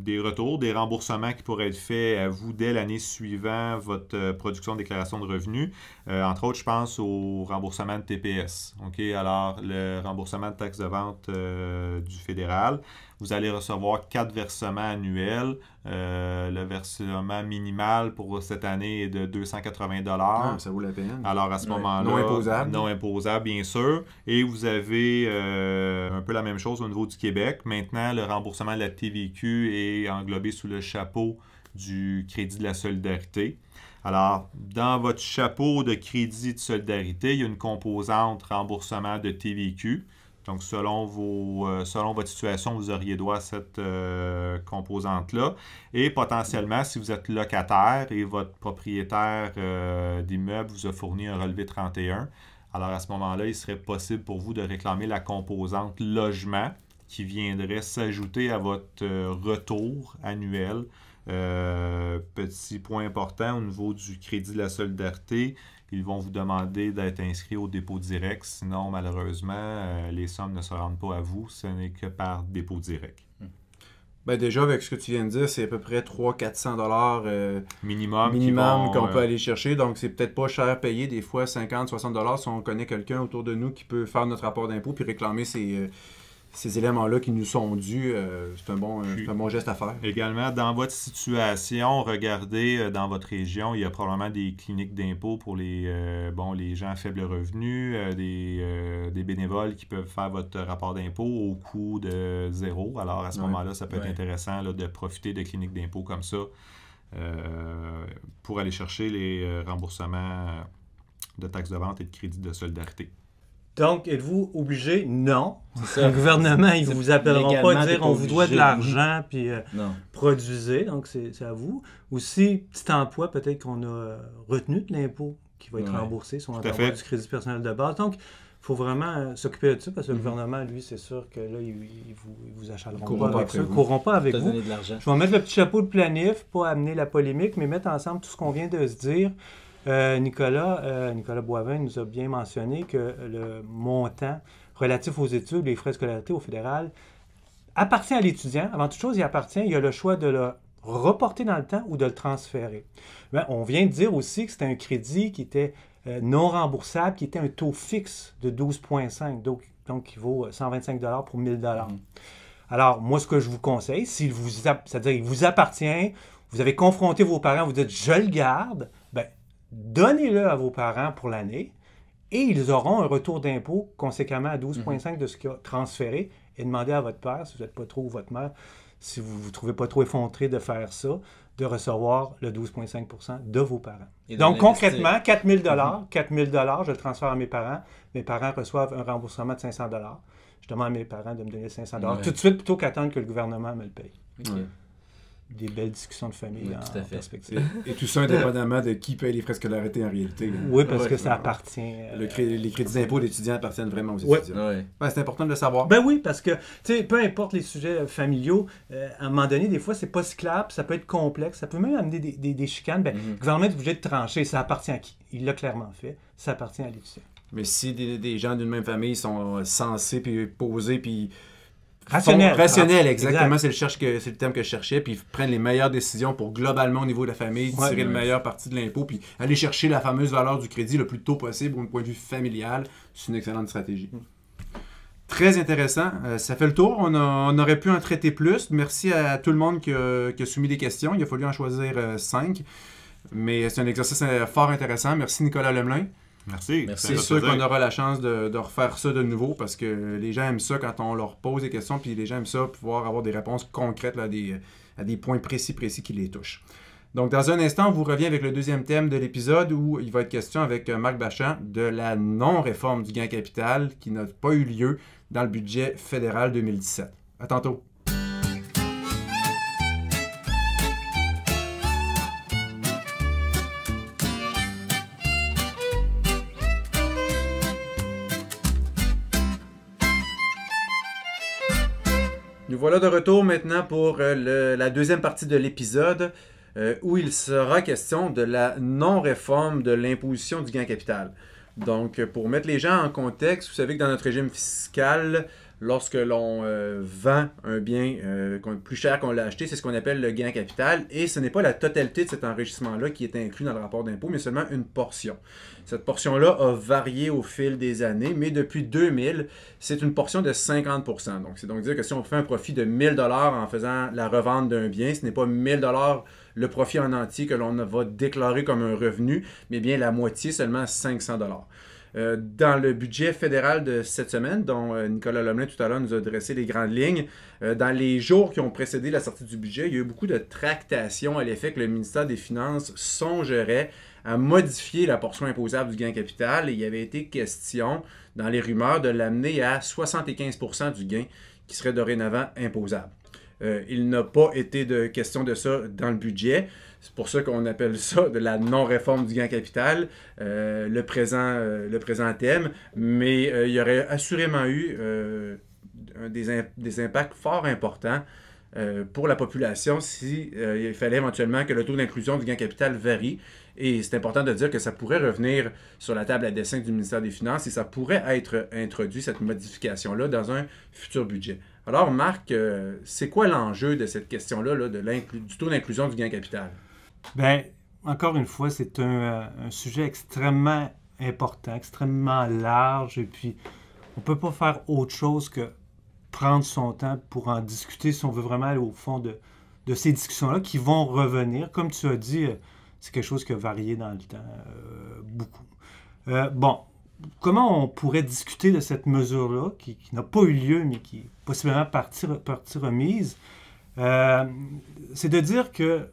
des, retours, des remboursements qui pourraient être faits à vous dès l'année suivante, votre euh, production de déclaration de revenus. Euh, entre autres, je pense au remboursement de TPS. Alors, le remboursement de taxes de vente du fédéral vous allez recevoir quatre versements annuels. Euh, le versement minimal pour cette année est de 280 dollars. Ah, ça vaut la peine. Alors à ce moment-là, non imposable. Non imposable, bien sûr. Et vous avez euh, un peu la même chose au niveau du Québec. Maintenant, le remboursement de la TVQ est englobé sous le chapeau du crédit de la solidarité. Alors, dans votre chapeau de crédit de solidarité, il y a une composante remboursement de TVQ donc, euh, selon, votre situation, vous auriez droit à cette euh, composante-là. Et potentiellement, si vous êtes locataire et votre propriétaire euh, d'immeuble vous a fourni un relevé 31, alors à ce moment-là, il serait possible pour vous de réclamer la composante logement qui viendrait s'ajouter à votre retour annuel. petit point important au niveau du crédit de la solidarité, ils vont vous demander d'être inscrit au dépôt direct, sinon malheureusement, euh, les sommes ne se rendent pas à vous, ce n'est que par dépôt direct. Hmm. Ben déjà, avec ce que tu viens de dire, c'est à peu près 300-400 dollars euh, minimum, qu'on euh, peut aller chercher. Donc, c'est peut-être pas cher payer, des fois 50-60 dollars si on connaît quelqu'un autour de nous qui peut faire notre rapport d'impôt puis réclamer ses, ces éléments-là qui nous sont dus, euh, c'est un, bon, euh, bon, geste à faire. Également, dans votre situation, regardez euh, dans votre région, il y a probablement des cliniques d'impôts pour les, les gens à faible revenu, des, bénévoles qui peuvent faire votre rapport d'impôt au coût de zéro. Alors, à ce moment-là, ça peut être intéressant de profiter de cliniques d'impôts comme ça pour aller chercher les remboursements de taxes de vente et de crédits de solidarité. Donc, êtes-vous obligé? Non. Le gouvernement, ils ne vous appelleront pas à dire on vous doit de l'argent, puis euh, produisez, donc c'est à vous. Aussi, petit emploi, peut-être qu'on a euh, retenu de l'impôt qui va être remboursé, sur emploi du crédit personnel de base. Donc, il faut vraiment euh, s'occuper de ça, parce que le mhm. gouvernement, lui, c'est sûr que là, il vous, achètera. vous achaleront pas, pas, avec ils vous. Je vais mettre le petit chapeau de planif, pour amener la polémique, mais mettre ensemble tout ce qu'on vient de se dire. Euh, Nicolas, euh, Nicolas Boivin nous a bien mentionné que le montant relatif aux études, les frais de scolarité au fédéral, appartient à l'étudiant. Avant toute chose, il appartient, il y a le choix de le reporter dans le temps ou de le transférer. Ben, on vient de dire aussi que c'était un crédit qui était euh, non remboursable, qui était un taux fixe de 12,5, donc, qui vaut 125 pour 1000 dollars. Mm. Alors, moi, ce que je vous conseille, c'est-à-dire, qu'il vous appartient, vous avez confronté vos parents, vous dites, je le garde, donnez-le à vos parents pour l'année et ils auront un retour d'impôt conséquemment à 12,5 de ce qu'il a transféré. Et demandez à votre père, si vous n'êtes pas trop ou votre mère, si vous ne vous trouvez pas trop effronté de faire ça, de recevoir le 12,5 de vos parents. Donc concrètement, 4 000 4 000 je le transfère à mes parents. Mes parents reçoivent un remboursement de 500 Je demande à mes parents de me donner 500 dollars tout de suite plutôt qu'attendre que le gouvernement me le paye des belles discussions de famille en, perspective. Et, tout ça indépendamment de qui paye les frais scolarités en réalité. Hein. Oui, parce que ça appartient. Euh, les crédits d'impôt d'étudiants appartiennent vraiment aux étudiants. c'est important de le savoir. Ben oui, parce que peu importe les sujets euh, familiaux, euh, à un moment donné, des fois, c'est pas si clair ça peut être complexe, ça peut même amener des, chicanes. Ben, mm Le gouvernement est obligé de trancher. Ça appartient à qui Il l'a clairement fait. Ça appartient à l'étudiant. Mais si des, gens d'une même famille sont censés, puis posés, puis Rationnel. rationnel, exactement. C'est le, le, terme que je cherchais. Puis prennent les meilleures décisions pour globalement au niveau de la famille, tirer le meilleur parti de l'impôt, puis aller chercher la fameuse valeur du crédit le plus tôt possible, au point de vue familial. C'est une excellente stratégie. Mm. Très intéressant. Euh, ça fait le tour. On, aurait pu en traiter plus. Merci à tout le monde qui a, soumis des questions. Il a fallu en choisir euh, cinq. Mais c'est un exercice euh, fort intéressant. Merci Nicolas Lemelin. Merci. C'est sûr qu'on aura la chance de, refaire ça de nouveau parce que les gens aiment ça quand on leur pose des questions, puis les gens aiment ça pouvoir avoir des réponses concrètes là, à, des, à des points précis, précis qui les touchent. Donc, dans un instant, on vous revient avec le deuxième thème de l'épisode où il va être question avec euh, Marc Bachand de la non-réforme du gain capital qui n'a pas eu lieu dans le budget fédéral 2017. À tantôt. voilà de retour maintenant pour euh, la deuxième partie de l'épisode euh, où il sera question de la non-réforme de l'imposition du gain capital. Donc, euh, pour mettre les gens en contexte, vous savez que dans notre régime fiscal, lorsque l'on euh, vend un bien euh, plus cher qu'on l'a acheté, c'est ce qu'on appelle le gain capital. Et ce n'est pas la totalité de cet enrichissement là qui est inclus dans le rapport d'impôt, mais seulement une portion. Cette portion-là a varié au fil des années, mais depuis 2000, c'est une portion de 50 Donc, c'est donc dire que si on fait un profit de 1000 en faisant la revente d'un bien, ce n'est pas 1000 le profit en entier que l'on va déclarer comme un revenu, mais bien la moitié, seulement 500 euh, dans le budget fédéral de cette semaine, dont euh, Nicolas Lomelin tout à l'heure nous a dressé les grandes lignes, euh, dans les jours qui ont précédé la sortie du budget, il y a eu beaucoup de tractations à l'effet que le ministère des Finances songerait à modifier la portion imposable du gain capital et il y avait été question dans les rumeurs de l'amener à 75 du gain qui serait dorénavant imposable. il n'a pas été de question de ça dans le budget. C'est pour ça qu'on appelle ça de la non-réforme du gain capital, euh, euh, le, présent, thème, mais euh, il y aurait assurément eu des, impacts fort importants pour la population si fallait éventuellement que le taux d'inclusion du gain capital varie. Et c'est important de dire que ça pourrait revenir sur la table à dessin du ministère des Finances et ça pourrait être introduit, cette modification-là, dans un futur budget. Alors, Marc, c'est quoi l'enjeu de cette question là, du taux d'inclusion du gain capital? Bien, encore une fois, c'est euh, un, sujet extrêmement important, extrêmement large, et puis on ne peut pas faire autre chose que prendre son temps pour en discuter si on veut vraiment aller au fond de, de ces discussions-là qui vont revenir. Comme tu as dit, euh, c'est quelque chose qui a varié dans le temps euh, beaucoup. bon, comment on pourrait discuter de cette mesure-là qui, n'a pas eu lieu, mais qui est possiblement partie, remise? c'est de dire que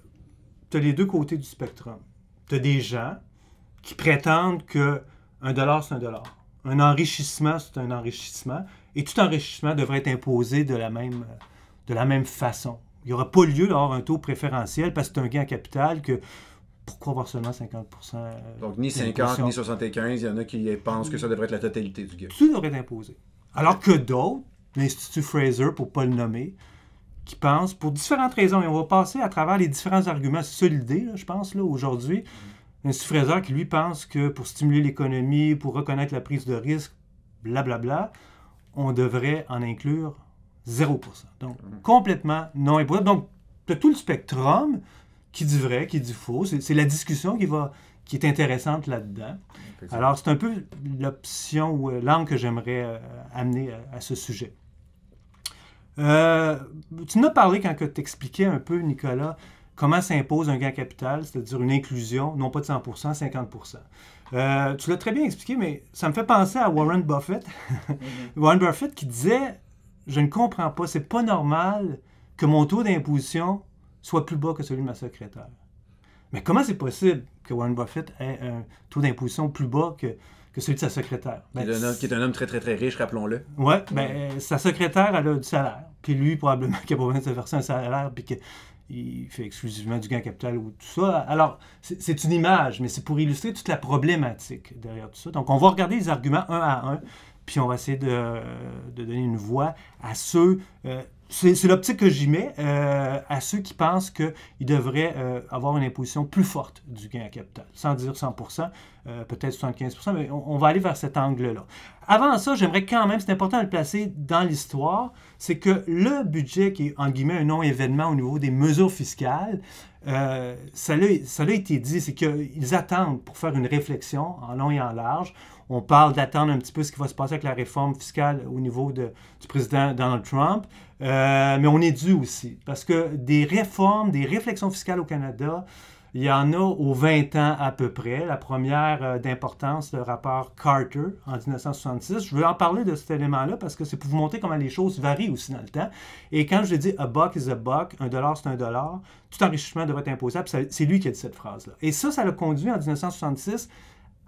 tu as les deux côtés du spectrum. Tu as des gens qui prétendent que un dollar, c'est un dollar. Un enrichissement, c'est un enrichissement. Et tout enrichissement devrait être imposé de la même, de la même façon. Il n'y aura pas lieu d'avoir un taux préférentiel parce que c'est un gain en capital que pourquoi avoir seulement 50 euh, Donc, ni 50, ni 75, il y en a qui pensent que ça devrait être la totalité du gain. Tout devrait être imposé. Alors que d'autres, l'Institut Fraser, pour ne pas le nommer, qui pensent, pour différentes raisons, et on va passer à travers les différents arguments solidés, je pense, là, aujourd'hui. Un suffraiseur qui, lui, pense que pour stimuler l'économie, pour reconnaître la prise de risque, blablabla, bla, bla, on devrait en inclure 0 Donc, mm. complètement non imposable. Donc, de tout le spectrum qui dit vrai, qui dit faux. C'est la discussion qui, va, qui est intéressante là-dedans. Alors, c'est un peu l'option ou euh, l'angle que j'aimerais euh, amener à, ce sujet. Euh, tu nous parlé quand tu t'expliquais un peu, Nicolas, comment s'impose un gain capital, c'est-à-dire une inclusion, non pas de 100 50 euh, Tu l'as très bien expliqué, mais ça me fait penser à Warren Buffett. Warren Buffett qui disait Je ne comprends pas, c'est pas normal que mon taux d'imposition soit plus bas que celui de ma secrétaire. Mais comment c'est possible que Warren Buffett ait un taux d'imposition plus bas que que celui de sa secrétaire. Ben, qui, est un homme, très, très, très riche, rappelons-le. Oui, mais ben, sa secrétaire, elle a du salaire. Puis lui, probablement qui a pas besoin de se verser un salaire, puis qu'il fait exclusivement du gain capital ou tout ça. Alors, c'est une image, mais c'est pour illustrer toute la problématique derrière tout ça. Donc, on va regarder les arguments un à un, puis on va essayer de, donner une voix à ceux euh, c'est l'optique que j'y mets euh, à ceux qui pensent qu'ils devraient euh, avoir une imposition plus forte du gain à capital, sans dire 100 euh, peut-être 75 mais on, va aller vers cet angle-là. Avant ça, j'aimerais quand même, c'est important de le placer dans l'histoire, c'est que le budget qui est en guillemets un non-événement au niveau des mesures fiscales, ça a été dit, c'est qu'ils attendent pour faire une réflexion en long et en large. On parle d'attendre un petit peu ce qui va se passer avec la réforme fiscale au niveau de, du président Donald Trump. Euh, mais on est dû aussi, parce que des réformes, des réflexions fiscales au Canada, il y en a aux 20 ans à peu près. La première euh, d'importance, le rapport Carter en 1966. Je veux en parler de cet élément-là parce que c'est pour vous montrer comment les choses varient aussi dans le temps. Et quand je dis « a buck is a buck »,« un dollar c'est un dollar », tout enrichissement devrait être imposable, c'est lui qui a dit cette phrase-là. Et ça, ça l'a conduit en 1966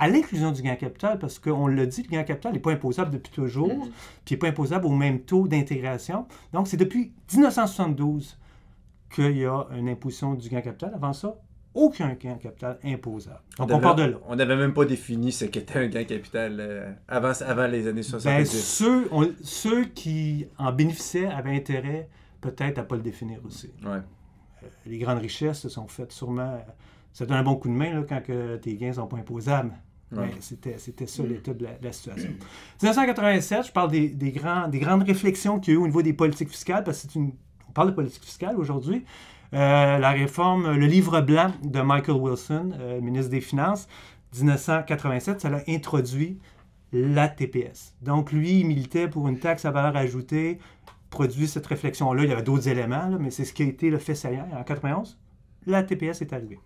à l'inclusion du gain capital, parce qu'on le dit, le gain capital n'est pas imposable depuis toujours, mm-hmm. puis puis n'est pas imposable au même taux d'intégration. Donc, c'est depuis 1972 qu'il y a une imposition du gain capital. Avant ça, aucun gain capital imposable. Donc, on, part de là. On n'avait même pas défini ce qu'était un gain capital euh, avant, les années 70. Ben, ceux, ceux qui en bénéficiaient avaient intérêt peut-être à ne pas le définir aussi. Euh, les grandes richesses se sont faites sûrement... Ça euh, donne un bon coup de main quand tes gains ne sont pas imposables. C'était, ça mm. l'état de la, situation. 1987, je parle des, grands, des grandes réflexions qu'il y a eu au niveau des politiques fiscales, parce que on parle de politique fiscale aujourd'hui. Euh, la réforme, le livre blanc de Michael Wilson, euh, ministre des Finances, 1987, ça l'a introduit la TPS. Donc lui, il militait pour une taxe à valeur ajoutée, produit cette réflexion-là. Il y avait d'autres éléments, mais c'est ce qui a été le fait saillant en 1991, La TPS est arrivée.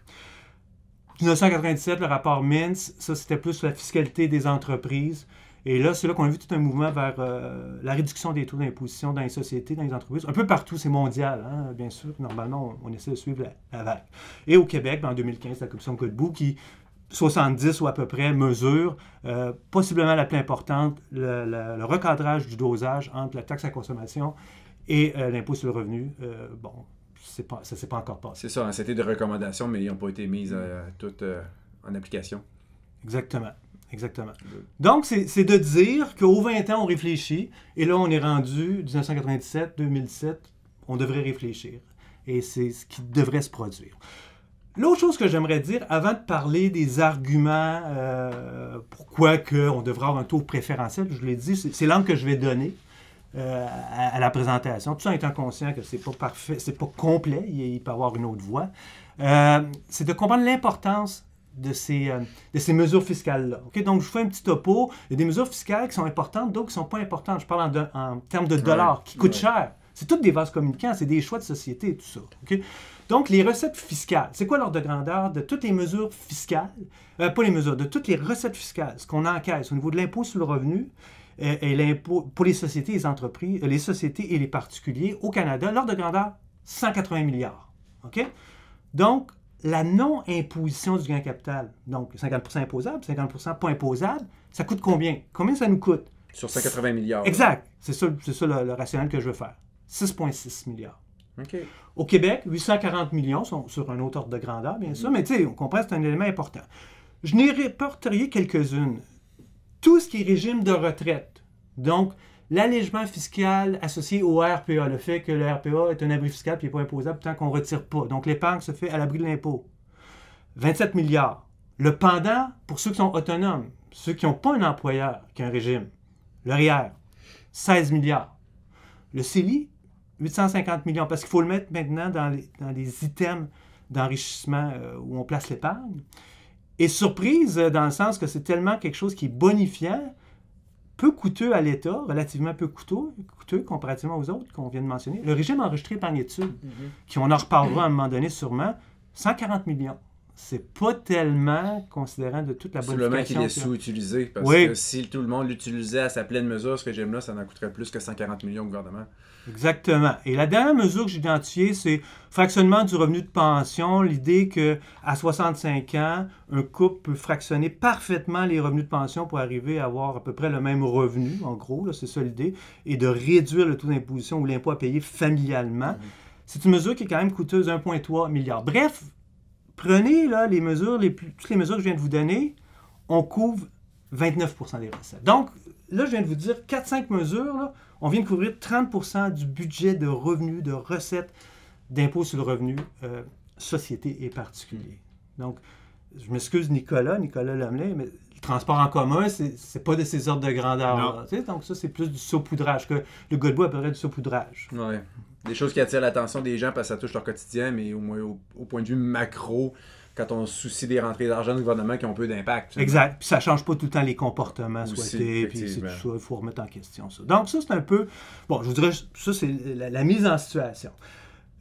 1997, le rapport Mintz, ça c'était plus la fiscalité des entreprises. Et là, c'est là qu'on a vu tout un mouvement vers euh, la réduction des taux d'imposition dans les sociétés, dans les entreprises. Un peu partout, c'est mondial, hein, bien sûr. Normalement, on, essaie de suivre la, vague. Et au Québec, ben, en 2015, la commission Codebout, qui, 70 ou à peu près, mesure, euh, possiblement la plus importante, le, recadrage du dosage entre la taxe à consommation et euh, l'impôt sur le revenu. bon, ça ne s'est pas encore passé. C'est ça, hein, c'était des recommandations, mais ils n'ont pas été mises euh, toutes euh, en application. Exactement. Exactement. Donc, c'est de dire qu'au 20 ans, on réfléchit, et là, on est rendu 1997, 2007, on devrait réfléchir. Et c'est ce qui devrait se produire. L'autre chose que j'aimerais dire, avant de parler des arguments euh, pourquoi on devrait avoir un taux préférentiel, je vous l'ai dit, c'est l'angle que je vais donner. Euh, à, la présentation, tout ça en étant conscient que c'est pas parfait, c'est pas complet, il, peut y avoir une autre voie, euh, c'est de comprendre l'importance de ces, euh, de ces mesures fiscales-là. Donc, je vous fais un petit topo. Il y a des mesures fiscales qui sont importantes, d'autres qui ne sont pas importantes. Je parle en, termes de dollars, qui coûtent cher. C'est toutes des vases communicants, c'est des choix de société et tout ça. Donc, les recettes fiscales, c'est quoi l'ordre de grandeur de toutes les mesures fiscales, pas les mesures, de toutes les recettes fiscales, ce qu'on encaisse au niveau de l'impôt sur le revenu et, pour les sociétés, les entreprises, les sociétés et les particuliers au Canada, l'ordre de grandeur, 180 milliards. OK? Donc, la non-imposition du gain capital, donc 50 imposable, 50 pas imposable, ça coûte combien? Combien ça nous coûte? Sur 180 milliards. Exact. C'est ça, le, rationnel que je veux faire. 6,6 milliards. Au Québec, 840 millions sont sur un autre ordre de grandeur, bien sûr, mm-hmm. mais tu sais, on comprend c'est un élément important. Je n'ai reporterai quelques-unes tout ce qui est régime de retraite. Donc, l'allègement fiscal associé au RPA, le fait que le RPA est un abri fiscal et n'est pas imposable tant qu'on ne retire pas. Donc, l'épargne se fait à l'abri de l'impôt. 27 milliards. Le pendant, pour ceux qui sont autonomes, ceux qui n'ont pas un employeur qui a un régime, le RIER, 16 milliards. Le CELI, 850 millions, parce qu'il faut le mettre maintenant dans les, items d'enrichissement euh, où on place l'épargne et surprise euh, dans le sens que c'est tellement quelque chose qui est bonifiant, peu coûteux à l'État, relativement peu coûteux, coûteux comparativement aux autres qu'on vient de mentionner. Le régime enregistré par l'étude, mhm. qui on en reparlera à un moment donné sûrement, 140 millions c'est pas tellement considérant de toute la bonne Simplement qu'il est sous-utilisé. Parce que si tout le monde l'utilisait à sa pleine mesure, ce que j'aime là, ça n'en coûterait plus que 140 millions au gouvernement. Exactement. Et la dernière mesure que j'ai identifiée, c'est fractionnement du revenu de pension. L'idée que à 65 ans, un couple peut fractionner parfaitement les revenus de pension pour arriver à avoir à peu près le même revenu, en gros, c'est ça l'idée, et de réduire le taux d'imposition ou l'impôt à payer familialement. Mhm. C'est une mesure qui est quand même coûteuse 1,3 milliard. Bref, prenez là, les mesures, toutes les mesures que je viens de vous donner, on couvre 29 des recettes. Donc, là, je viens de vous dire 4-5 mesures, on vient de couvrir 30 du budget de revenus, de recettes d'impôts sur le revenu, euh, société et particulier. Donc, je m'excuse Nicolas, Nicolas Lamelin, mais le transport en commun, c'est pas de ces ordres de grandeur. donc, ça, c'est plus du saupoudrage, que le Godbout appellerait du saupoudrage. Des choses qui attirent l'attention des gens parce que ça touche leur quotidien, mais au moins au, point de vue macro, quand on soucie des rentrées d'argent du gouvernement qui ont peu d'impact. Exact. Puis ça ne change pas tout le temps les comportements souhaités. il faut remettre en question ça. Donc ça, c'est un peu. Bon, je vous dirais, ça, c'est la, mise en situation.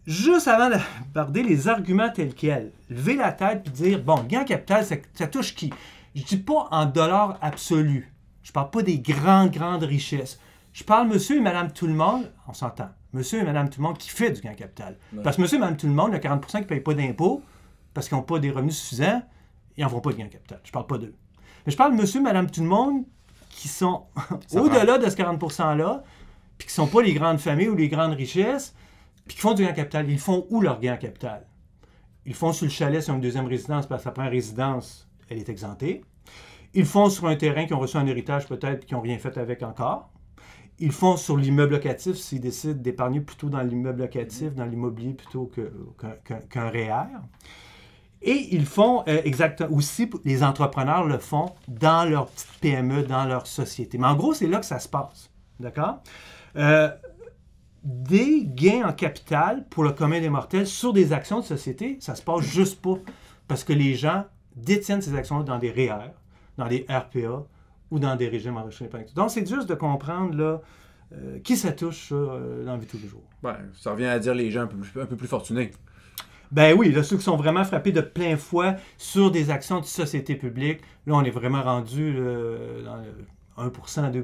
Juste avant de garder les arguments tels quels, lever la tête et dire bon, gain capital, ça, touche qui Je dis pas en dollars absolus. Je parle pas des grandes, grandes richesses. Je parle monsieur et madame tout le monde, on s'entend monsieur et madame tout le monde qui fait du gain capital. Parce que monsieur et madame tout le monde, il 40 qui ne payent pas d'impôts parce qu'ils n'ont pas des revenus suffisants, ils n'en font pas de gain capital. Je ne parle pas d'eux. Mais je parle de monsieur et madame tout le monde qui sont au-delà de ce 40 %-là, puis qui ne sont pas les grandes familles ou les grandes richesses, puis qui font du gain capital. Ils font où leur gain capital? Ils font sur le chalet sur une deuxième résidence parce que la première résidence, elle est exemptée. Ils font sur un terrain qui ont reçu un héritage peut-être, qui n'ont rien fait avec encore ils font sur l'immeuble locatif s'ils décident d'épargner plutôt dans l'immeuble locatif, dans l'immobilier plutôt qu'un REER. Et ils font euh, exactement aussi, les entrepreneurs le font dans leur petite PME, dans leur société. Mais en gros, c'est là que ça se passe. D'accord? Euh, des gains en capital pour le commun des mortels sur des actions de société, ça se passe juste pas parce que les gens détiennent ces actions dans des REER, dans des RPA, ou dans des régimes enrichis Donc, c'est juste de comprendre là, euh, qui ça touche euh, dans la vie de tous les jours. ça revient à dire les gens un peu, plus, fortunés. Ben oui, ceux qui sont vraiment frappés de plein fouet sur des actions de société publique, là, on est vraiment rendu euh, dans le 1%,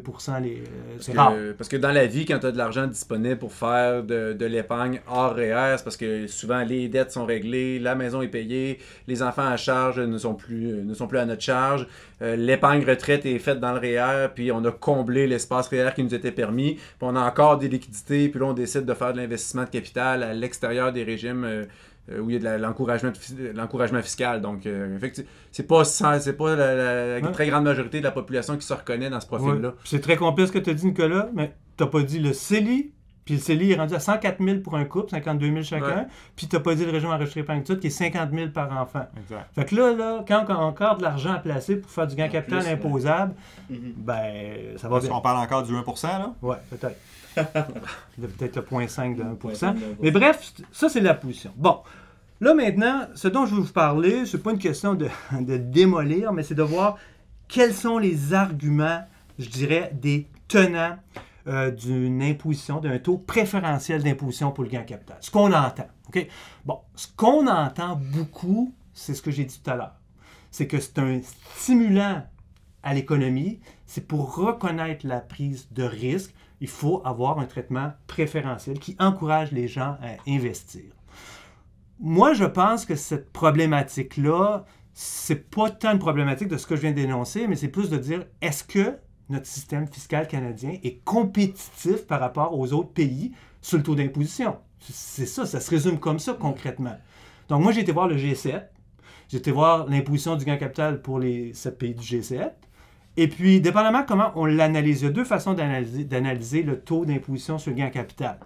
2%, les, euh, c'est rare. Parce que dans la vie, quand tu as de l'argent disponible pour faire de, l'épargne hors REER, e c'est parce que souvent les dettes sont réglées, la maison est payée, les enfants à charge ne sont plus, ne sont plus à notre charge, euh, l'épargne retraite est faite dans le REER, e puis on a comblé l'espace REER e qui nous était permis, puis on a encore des liquidités, puis là on décide de faire de l'investissement de capital à l'extérieur des régimes. Euh, euh, où il y a de l'encouragement, fiscal. Donc, euh, c'est pas, c'est pas la, très grande majorité de la population qui se reconnaît dans ce profil-là. C'est très complet ce que tu as dit, Nicolas, mais tu pas dit le CELI. Puis le CELI est rendu à 104 000 pour un couple, 52 000 chacun. Puis tu pas dit le régime enregistré par étude qui est 50 000 par enfant. Exact. Fait que là, là quand on a encore de l'argent à placer pour faire du gain capital euh, imposable, mhm. ben ça va bien. On parle encore du 1 là? Oui, peut-être de peut-être le 0,5 de 1%. Mais bref, ça, c'est la position. Bon. Là, maintenant, ce dont je vais vous parler, ce n'est pas une question de, démolir, mais c'est de voir quels sont les arguments, je dirais, des tenants euh, d'une imposition, d'un taux préférentiel d'imposition pour le gain capital. Ce qu'on entend. OK? Bon, ce qu'on entend beaucoup, c'est ce que j'ai dit tout à l'heure. C'est que c'est un stimulant à l'économie, c'est pour reconnaître la prise de risque, il faut avoir un traitement préférentiel qui encourage les gens à investir. Moi, je pense que cette problématique-là, c'est pas tant une problématique de ce que je viens d'énoncer, mais c'est plus de dire est-ce que notre système fiscal canadien est compétitif par rapport aux autres pays sur le taux d'imposition? C'est ça, ça se résume comme ça concrètement. Donc, moi, j'ai été voir le G7, j'ai été voir l'imposition du gain capital pour les sept pays du G7. Et puis, dépendamment comment on l'analyse, il y a deux façons d'analyser le taux d'imposition sur le gain en capital.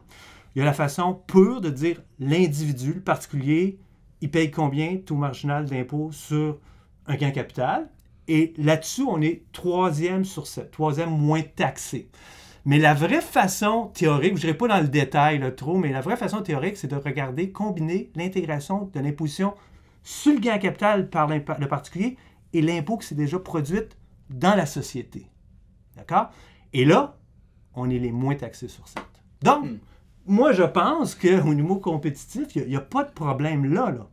Il y a la façon pure de dire l'individu, le particulier, il paye combien taux marginal d'impôt sur un gain en capital. Et là-dessus, on est troisième sur sept, troisième moins taxé. Mais la vraie façon théorique, je ne vais pas dans le détail trop, mais la vraie façon théorique, c'est de regarder, combiner l'intégration de l'imposition sur le gain en capital par le particulier et l'impôt qui s'est déjà produite dans la société. D'accord? Et là, on est les moins taxés sur ça. Donc, hmm. moi, je pense qu'au niveau compétitif, il n'y a, pas de problème là, là.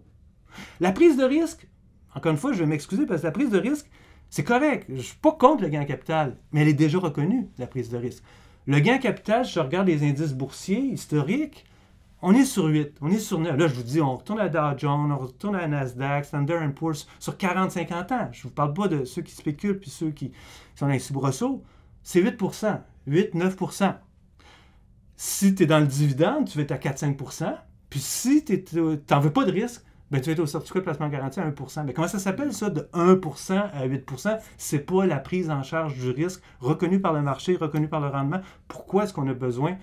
La prise de risque, encore une fois, je vais m'excuser parce que la prise de risque, c'est correct. Je ne suis pas contre le gain capital, mais elle est déjà reconnue, la prise de risque. Le gain capital, je regarde les indices boursiers historiques, on est sur 8, on est sur 9. Là, je vous dis, on retourne à Dow Jones, on retourne à Nasdaq, Standard Poor's sur 40-50 ans. Je ne vous parle pas de ceux qui spéculent puis ceux qui sont dans les soubresauts. C'est 8 8-9 Si tu es dans le dividende, tu vas être à 4-5 Puis si tu n'en veux pas de risque, ben, tu vas être au certificat de placement garanti à 1 Mais comment ça s'appelle, ça, de 1 à 8 C'est pas la prise en charge du risque reconnue par le marché, reconnue par le rendement. Pourquoi est-ce qu'on a besoin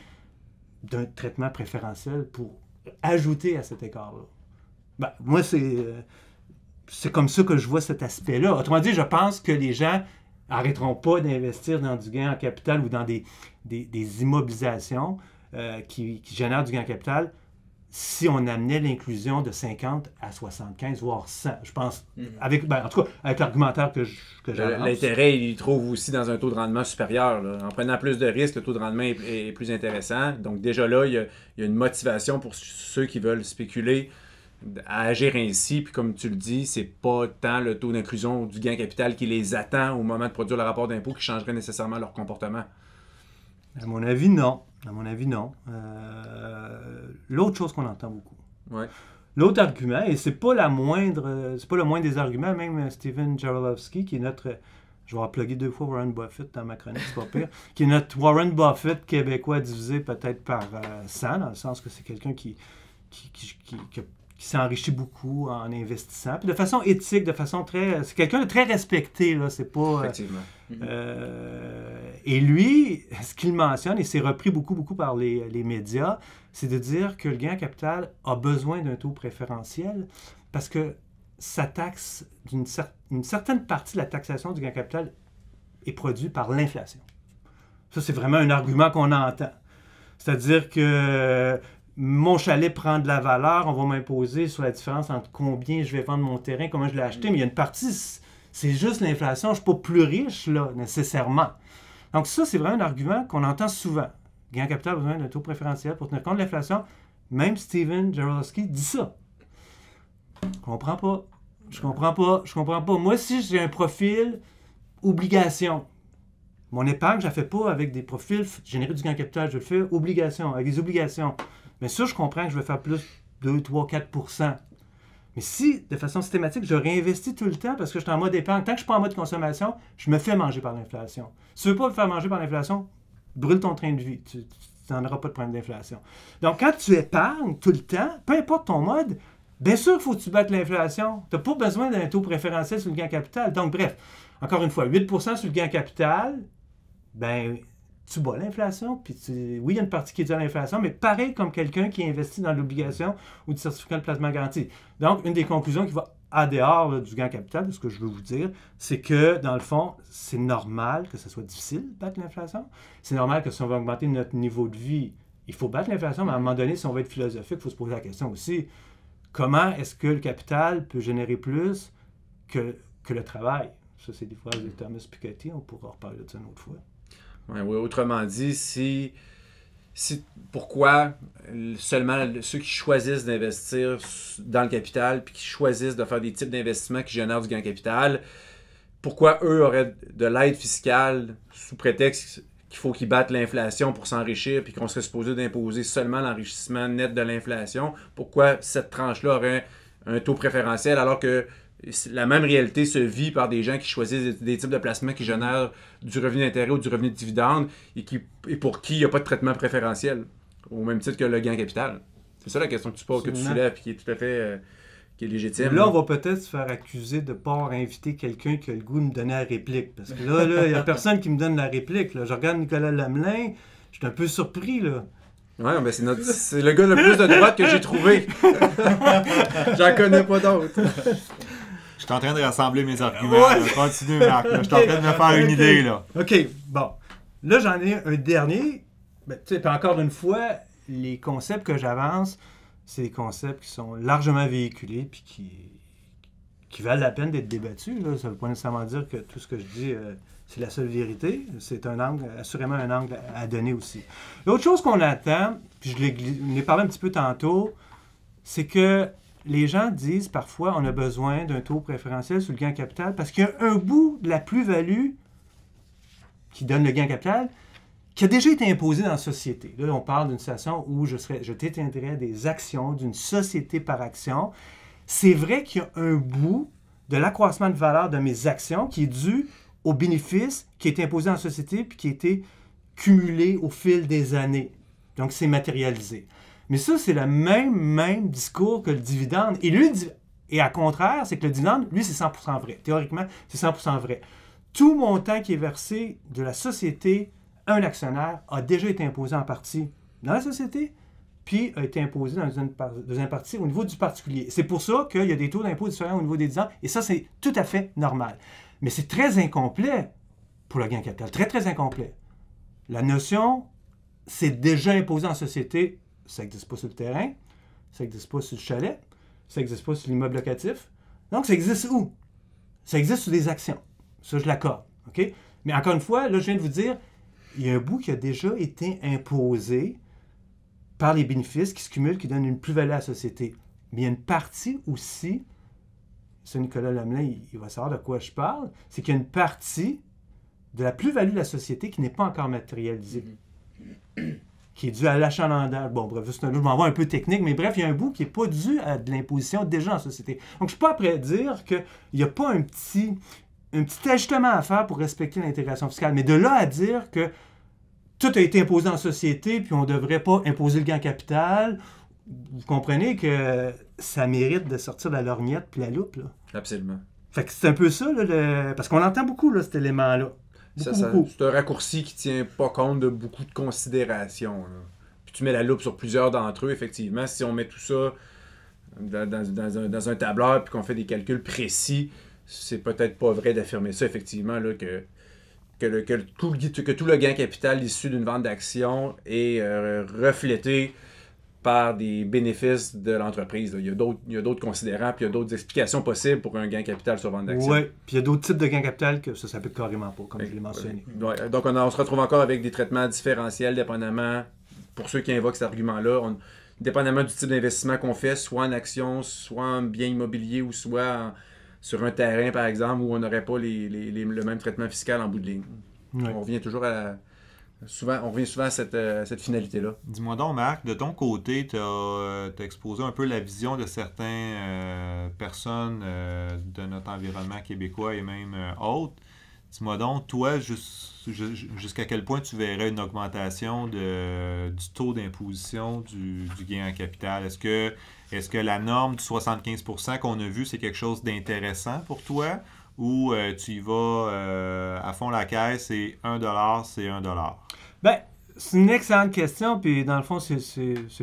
d'un traitement préférentiel pour ajouter à cet écart-là. Ben, moi, euh, c'est comme ça que je vois cet aspect-là. Autrement dit, je pense que les gens arrêteront pas d'investir dans du gain en capital ou dans des, immobilisations euh, qui, génèrent du gain en capital si on amenait l'inclusion de 50 à 75, voire 100, je pense, mhm. avec, ben, en tout cas, avec l'argumentaire que j'avance. L'intérêt, il trouve aussi dans un taux de rendement supérieur. En prenant plus de risques, le taux de rendement est, plus intéressant. Donc déjà là, il y, a, une motivation pour ceux qui veulent spéculer à agir ainsi. Puis comme tu le dis, c'est pas tant le taux d'inclusion du gain capital qui les attend au moment de produire le rapport d'impôt qui changerait nécessairement leur comportement. À mon avis, non. À mon avis, non. Euh, l'autre chose qu'on entend beaucoup. L'autre argument, et c'est pas la moindre, c'est pas le moindre des arguments, même Steven Jarolowski, qui est notre, je vais reploguer deux fois Warren Buffett dans ma chronique, c'est pas pire, qui est notre Warren Buffett québécois divisé peut-être par 100, euh, dans le sens que c'est quelqu'un qui, qui, qui, beaucoup en investissant. de façon éthique, de façon très. C'est quelqu'un de très respecté, là. C'est pas. Euh, Effectivement. Mhm. Euh, et lui, ce qu'il mentionne, et c'est repris beaucoup, beaucoup par les, les médias, c'est de dire que le gain capital a besoin d'un taux préférentiel parce que sa taxe, d'une une certaine partie de la taxation du gain capital est produite par l'inflation. Ça, c'est vraiment un argument qu'on entend. C'est-à-dire que euh, mon chalet prend de la valeur, on va m'imposer sur la différence entre combien je vais vendre mon terrain, comment je l'ai acheté, mais il y a une partie c'est juste l'inflation, je ne suis pas plus riche, là, nécessairement. Donc ça, c'est vraiment un argument qu'on entend souvent. Gain capital a besoin d'un taux préférentiel pour tenir compte de l'inflation. Même Steven Jarowski dit ça. Je comprends pas. Je comprends pas. Je comprends pas. Moi, si j'ai un profil obligation, mon épargne, je ne la fais pas avec des profils générés du gain capital. Je le fais obligation, avec des obligations. Mais ça, je comprends que je vais faire plus 2, 3, 4 mais si, de façon systématique, je réinvestis tout le temps parce que je suis en mode épargne, tant que je ne suis pas en mode consommation, je me fais manger par l'inflation. Si tu ne veux pas te faire manger par l'inflation, brûle ton train de vie. Tu n'en auras pas de problème d'inflation. Donc, quand tu épargnes tout le temps, peu importe ton mode, bien sûr qu'il faut que tu battes l'inflation. Tu n'as pas besoin d'un taux préférentiel sur le gain capital. Donc, bref, encore une fois, 8 sur le gain capital, ben tu bats l'inflation, puis oui, il y a une partie qui est l'inflation, mais pareil comme quelqu'un qui investit dans l'obligation ou du certificat de placement garanti. Donc, une des conclusions qui va à dehors du gain capital, de ce que je veux vous dire, c'est que, dans le fond, c'est normal que ce soit difficile de battre l'inflation. C'est normal que si on veut augmenter notre niveau de vie, il faut battre l'inflation, mais à un moment donné, si on veut être philosophique, il faut se poser la question aussi, comment est-ce que le capital peut générer plus que, le travail? Ça, c'est des phrases de Thomas Piketty, on pourra reparler de ça une autre fois autrement dit, si, pourquoi seulement ceux qui choisissent d'investir dans le capital, puis qui choisissent de faire des types d'investissements qui génèrent du gain capital, pourquoi eux auraient de l'aide fiscale sous prétexte qu'il faut qu'ils battent l'inflation pour s'enrichir, puis qu'on serait supposé d'imposer seulement l'enrichissement net de l'inflation, pourquoi cette tranche-là aurait un taux préférentiel alors que la même réalité se vit par des gens qui choisissent des, types de placements qui génèrent du revenu d'intérêt ou du revenu de dividende et, qui, pour qui il n'y a pas de traitement préférentiel, au même titre que le gain capital. C'est ça la question que tu poses, que tu soulèves et qui est tout à fait euh, qui est légitime. Là, on va peut-être se faire accuser de ne pas avoir invité quelqu'un qui a le goût de me donner la réplique. Parce que là, il n'y a personne qui me donne la réplique. Là. Je regarde Nicolas Lamelin, je suis un peu surpris. là. Ouais, mais c'est, notre, le gars le plus de droite que j'ai trouvé. J'en connais pas d'autres. Je suis en train de rassembler mes arguments. Continue, Marc. Je suis en train de me faire une idée. Là. OK, bon. Là, j'en ai un dernier. Ben, encore une fois, les concepts que j'avance, c'est des concepts qui sont largement véhiculés puis qui, qui valent la peine d'être débattus. Ça ne veut pas nécessairement dire que tout ce que je dis, euh, c'est la seule vérité. C'est un angle, assurément un angle à donner aussi. L'autre chose qu'on attend, puis je l'ai parlé un petit peu tantôt, c'est que les gens disent parfois on a besoin d'un taux préférentiel sur le gain capital parce qu'il y a un bout de la plus-value qui donne le gain capital qui a déjà été imposé dans la société. Là, on parle d'une situation où je, serais, je des actions d'une société par action. C'est vrai qu'il y a un bout de l'accroissement de valeur de mes actions qui est dû au bénéfice qui est imposé en société puis qui a été cumulé au fil des années. Donc, c'est matérialisé. Mais ça, c'est le même, même discours que le dividende. Et lui, et à contraire, c'est que le dividende, lui, c'est 100% vrai. Théoriquement, c'est 100% vrai. Tout montant qui est versé de la société à un actionnaire a déjà été imposé en partie dans la société, puis a été imposé dans une, dans une partie au niveau du particulier. C'est pour ça qu'il y a des taux d'impôt différents au niveau des dividendes, et ça, c'est tout à fait normal. Mais c'est très incomplet pour le gain capital, très, très incomplet. La notion, c'est déjà imposé en société ça n'existe pas sur le terrain, ça n'existe pas sur le chalet, ça n'existe pas sur l'immeuble locatif. Donc, ça existe où? Ça existe sur des actions. Ça, je l'accorde. OK? Mais encore une fois, là, je viens de vous dire, il y a un bout qui a déjà été imposé par les bénéfices qui se cumulent, qui donnent une plus-value à la société. Mais il y a une partie aussi, c'est Nicolas Lamelin, il, va savoir de quoi je parle, c'est qu'il y a une partie de la plus-value de la société qui n'est pas encore matérialisée. Mm-hmm qui est dû à l'achalandage. Bon, bref, c'est un, je m'en vais un peu technique, mais bref, il y a un bout qui n'est pas dû à de l'imposition déjà en société. Donc, je ne suis pas prêt à dire qu'il n'y a pas un petit, un petit ajustement à faire pour respecter l'intégration fiscale. Mais de là à dire que tout a été imposé en société, puis on ne devrait pas imposer le gain capital, vous comprenez que ça mérite de sortir de la lorgnette puis la loupe. Là. Absolument. Fait c'est un peu ça, là, parce qu'on entend beaucoup là, cet élément-là c'est un raccourci qui tient pas compte de beaucoup de considérations. Puis tu mets la loupe sur plusieurs d'entre eux, effectivement. Si on met tout ça dans, un, tableur puis qu'on fait des calculs précis, c'est peut-être pas vrai d'affirmer ça, effectivement, que, que, le, tout, le gain capital issu d'une vente d'actions est euh, reflété par des bénéfices de l'entreprise. Il y a d'autres considérants, puis il y a d'autres explications possibles pour un gain capital sur vente d'actions. Oui, puis il y a d'autres types de gains capital que ça ne s'applique carrément pas, comme je l'ai mentionné. Donc, on, se retrouve encore avec des traitements différentiels, dépendamment, pour ceux qui invoquent cet argument-là, dépendamment du type d'investissement qu'on fait, soit en actions, soit en biens immobiliers, ou soit sur un terrain, par exemple, où on n'aurait pas le même traitement fiscal en bout de ligne. On revient toujours à Souvent, on revient souvent à euh, cette, finalité-là. Dis-moi donc, Marc, de ton côté, tu as, euh, exposé un peu la vision de certaines euh, personnes de notre environnement québécois et même autres. Dis-moi donc, toi, jusqu'à quel point tu verrais une augmentation du taux d'imposition du, gain en capital? Est-ce que, que la norme du 75 qu'on a vu, c'est quelque chose d'intéressant pour toi? ou euh, tu y vas euh, à fond la caisse et 1 c'est 1 Ben, c'est une excellente question, puis dans le fond, c'est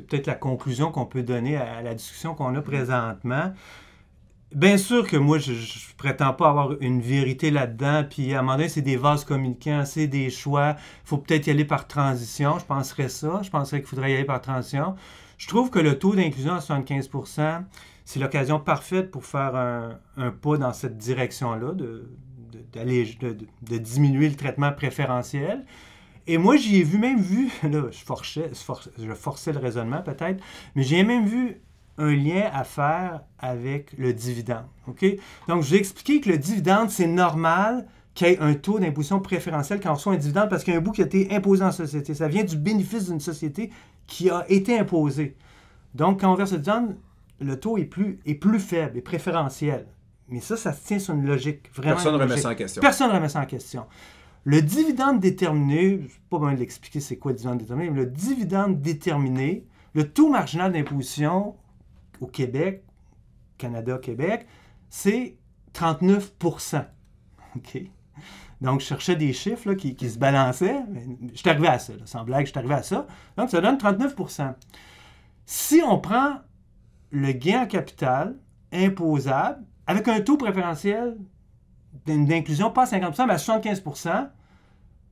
peut-être la conclusion qu'on peut donner à, la discussion qu'on a présentement. Bien sûr que moi, je, ne prétends pas avoir une vérité là-dedans, puis à un moment donné, c'est des vases communicants, c'est des choix. Il faut peut-être y aller par transition, je penserais ça. Je penserais qu'il faudrait y aller par transition. Je trouve que le taux d'inclusion à 75 c'est l'occasion parfaite pour faire un, un pas dans cette direction-là, de, de, diminuer le traitement préférentiel. Et moi, j'y ai vu même vu, là, je forçais, je forçais le raisonnement peut-être, mais j'ai même vu un lien à faire avec le dividende. OK? Donc, j'ai expliqué que le dividende, c'est normal qu'il y ait un taux d'imposition préférentiel quand on reçoit un dividende parce qu'il y a un bout qui a été imposé en société. Ça vient du bénéfice d'une société qui a été imposée. Donc, quand on verse le dividende, le taux est plus, est plus faible, est préférentiel. Mais ça, ça se tient sur une logique. Vraiment Personne ne remet ça en question. Personne ne remet ça en question. Le dividende déterminé, je pas besoin de l'expliquer c'est quoi le dividende déterminé, mais le dividende déterminé, le taux marginal d'imposition au Québec, Canada, Québec, c'est 39 OK? Donc, je cherchais des chiffres qui, se balançaient. Mais je suis arrivé à ça, sans blague, je suis arrivé à ça. Donc, ça donne 39 Si on prend le gain en capital imposable avec un taux préférentiel d'inclusion pas 50%, mais à 75%,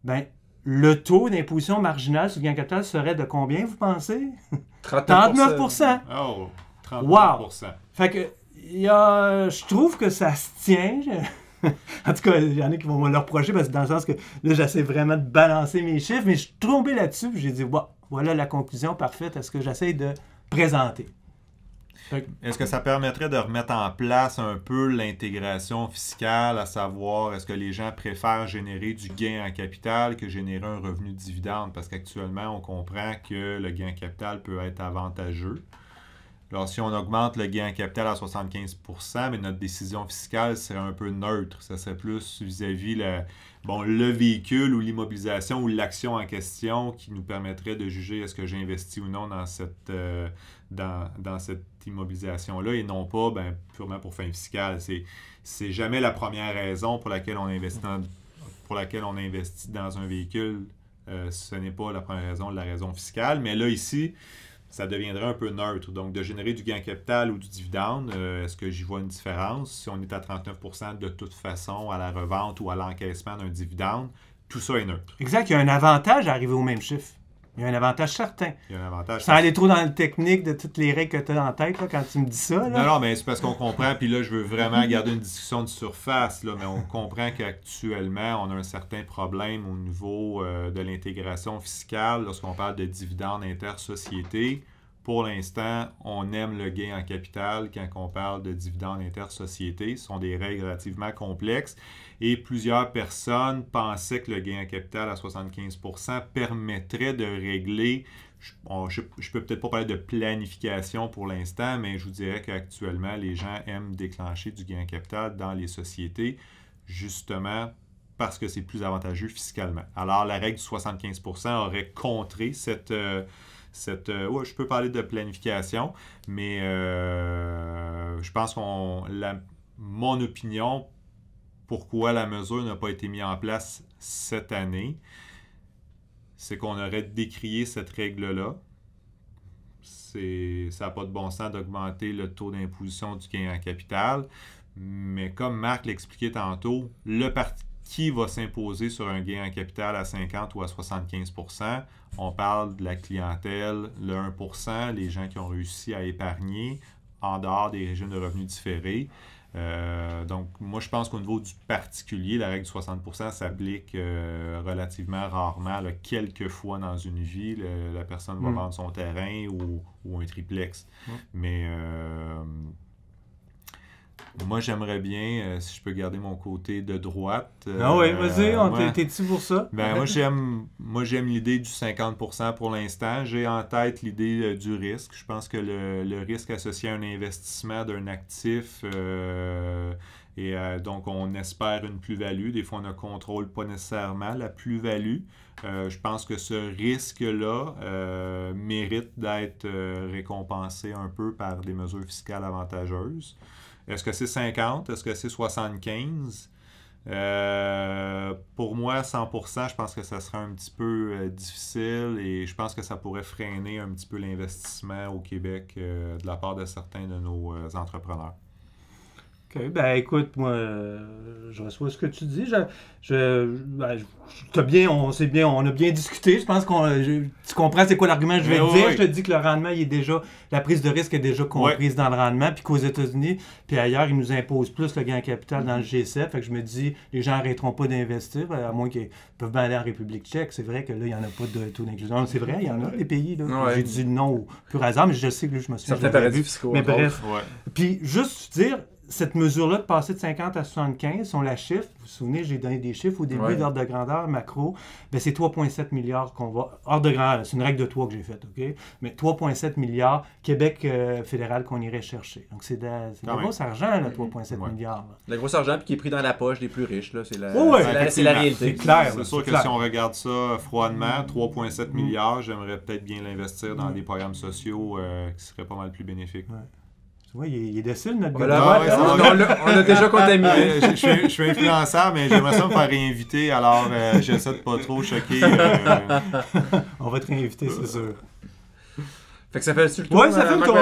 ben, le taux d'imposition marginale sur le gain en capital serait de combien, vous pensez? 39 39 wow. Fait que, je trouve que ça se tient. en tout cas, il y en a qui vont me le reprocher parce que dans le sens que là, j'essaie vraiment de balancer mes chiffres, mais je suis tombé là-dessus j'ai dit, voilà la conclusion parfaite à ce que j'essaie de présenter. Est-ce que ça permettrait de remettre en place un peu l'intégration fiscale, à savoir est-ce que les gens préfèrent générer du gain en capital que générer un revenu de dividende? Parce qu'actuellement, on comprend que le gain en capital peut être avantageux. Alors, si on augmente le gain en capital à 75 mais notre décision fiscale serait un peu neutre. Ça serait plus vis-à-vis bon, le véhicule ou l'immobilisation ou l'action en question qui nous permettrait de juger est-ce que j'ai investi ou non dans cette, euh, dans cette immobilisation-là et non pas ben, purement pour fin fiscale. C'est, c'est jamais la première raison pour laquelle on investit dans, pour laquelle on investit dans un véhicule. Euh, ce n'est pas la première raison, la raison fiscale. Mais là, ici, ça deviendrait un peu neutre. Donc, de générer du gain capital ou du dividende, euh, est-ce que j'y vois une différence? Si on est à 39 de toute façon à la revente ou à l'encaissement d'un dividende, tout ça est neutre. Exact, il y a un avantage à arriver au même chiffre. Il y a un avantage certain. Il y a un avantage. Sans aller trop dans le technique de toutes les règles que tu as en tête quand tu me dis ça. Non, non, mais c'est parce qu'on comprend. Puis là, je veux vraiment garder une discussion de surface. Là, mais on comprend qu'actuellement, on a un certain problème au niveau euh, de l'intégration fiscale lorsqu'on parle de dividendes inter pour l'instant, on aime le gain en capital quand on parle de dividendes intersociétés. Ce sont des règles relativement complexes et plusieurs personnes pensaient que le gain en capital à 75 permettrait de régler. Je ne peux peut-être pas parler de planification pour l'instant, mais je vous dirais qu'actuellement, les gens aiment déclencher du gain en capital dans les sociétés, justement parce que c'est plus avantageux fiscalement. Alors, la règle du 75 aurait contré cette. Euh, cette. Euh, ouais, je peux parler de planification, mais euh, je pense qu'on. Mon opinion, pourquoi la mesure n'a pas été mise en place cette année, c'est qu'on aurait décrié cette règle-là. Ça n'a pas de bon sens d'augmenter le taux d'imposition du gain en capital. Mais comme Marc l'expliquait tantôt, le, parti qui va s'imposer sur un gain en capital à 50 ou à 75 On parle de la clientèle, le 1 les gens qui ont réussi à épargner en dehors des régimes de revenus différés. Euh, donc, moi, je pense qu'au niveau du particulier, la règle du 60 s'applique euh, relativement rarement. Quelquefois quelques fois dans une vie, la personne va mm. vendre son terrain ou, un triplex. Mm. Mais euh, moi, j'aimerais bien, euh, si je peux garder mon côté de droite. Euh, ah oui, vas-y, on t'es-tu pour ça? Ben, moi, j'aime l'idée du 50 pour l'instant. J'ai en tête l'idée euh, du risque. Je pense que le, risque associé à un investissement d'un actif. Et donc, on espère une plus-value. Des fois, on ne contrôle pas nécessairement la plus-value. je pense que ce risque-là mérite d'être récompensé un peu par des mesures fiscales avantageuses. Est-ce que c'est 50? Est-ce que c'est 75? Euh, pour moi, 100%, je pense que ça serait un petit peu euh, difficile et je pense que ça pourrait freiner un petit peu l'investissement au Québec euh, de la part de certains de nos entrepreneurs. Ben écoute, moi, euh, je reçois ce que tu dis. Je, je, ben, bien, on bien, on a bien discuté. Je pense qu'on, tu comprends c'est quoi l'argument que je vais ben te dire. Je te dis que le rendement, est déjà, la prise de risque est déjà comprise dans le rendement, puis qu'aux États-Unis, puis ailleurs, ils nous imposent plus le gain en capital dans le mm-hmm. G7. Fait que je me dis, les gens n'arrêteront pas d'investir, euh, à moins qu'ils peuvent aller en République Tchèque. C'est vrai que là, il n'y en a pas de taux d'inclusion. C'est vrai, il y en a des pays. J'ai dit non au pur hasard, mais je sais que je me suis. Mais bref. Puis juste dire cette mesure-là de passer de 50 à 75, sont la chiffre, vous vous souvenez, j'ai donné des chiffres au début d'ordre de grandeur macro, ben c'est 3,7 milliards qu'on va. Ordre de grandeur, c'est une règle de toi que j'ai faite, OK? Mais 3,7 milliards Québec euh, fédéral qu'on irait chercher. Donc c'est de, ah gros argent, 3,7 milliards. Le gros argent qui est pris dans la poche des plus riches, là. C'est la, réalité. C'est clair. C'est sûr que si on regarde ça froidement, 3,7 mm. milliards, j'aimerais peut-être bien l'investir dans mm. des programmes sociaux euh, qui seraient pas mal plus bénéfiques. Oui, il est, il notre gars. Ah, on, a déjà contaminé. je, suis influenceur, mais j'aimerais ça me faire réinviter, alors euh, j'essaie de pas trop choquer. Euh. on va te réinviter, c'est sûr. Fait que ça fait le tour. de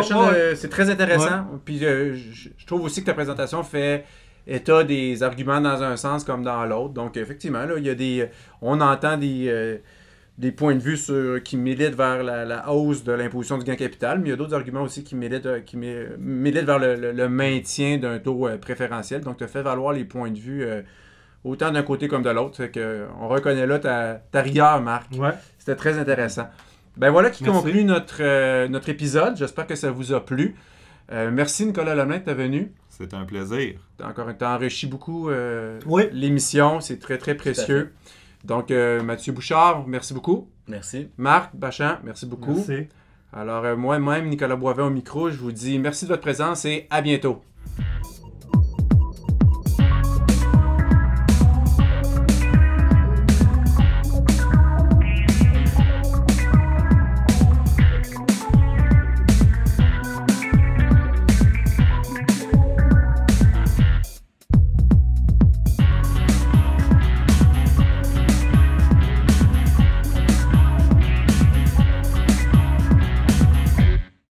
ça euh, fait c'est très intéressant. Puis je, trouve aussi que ta présentation fait état des arguments dans un sens comme dans l'autre. Donc effectivement, là, il y a des, on entend des, des points de vue euh, qui militent vers la, hausse de l'imposition du gain capital, mais il y a d'autres arguments aussi qui militent, euh, qui militent vers le, maintien d'un taux euh, préférentiel. Donc, tu as fait valoir les points de vue autant d'un côté comme de l'autre. On reconnaît là ta, rigueur, Marc. C'était très intéressant. Ben voilà qui conclut notre, notre épisode. J'espère que ça vous a plu. merci Nicolas Lemain d'être venu. C'est un plaisir. Encore, as enrichi beaucoup l'émission. C'est très, très précieux. Donc, euh, Mathieu Bouchard, merci beaucoup. Merci. Marc Bachan, merci beaucoup. Merci. Alors, euh, moi-même, Nicolas Boivin au micro, je vous dis merci de votre présence et à bientôt.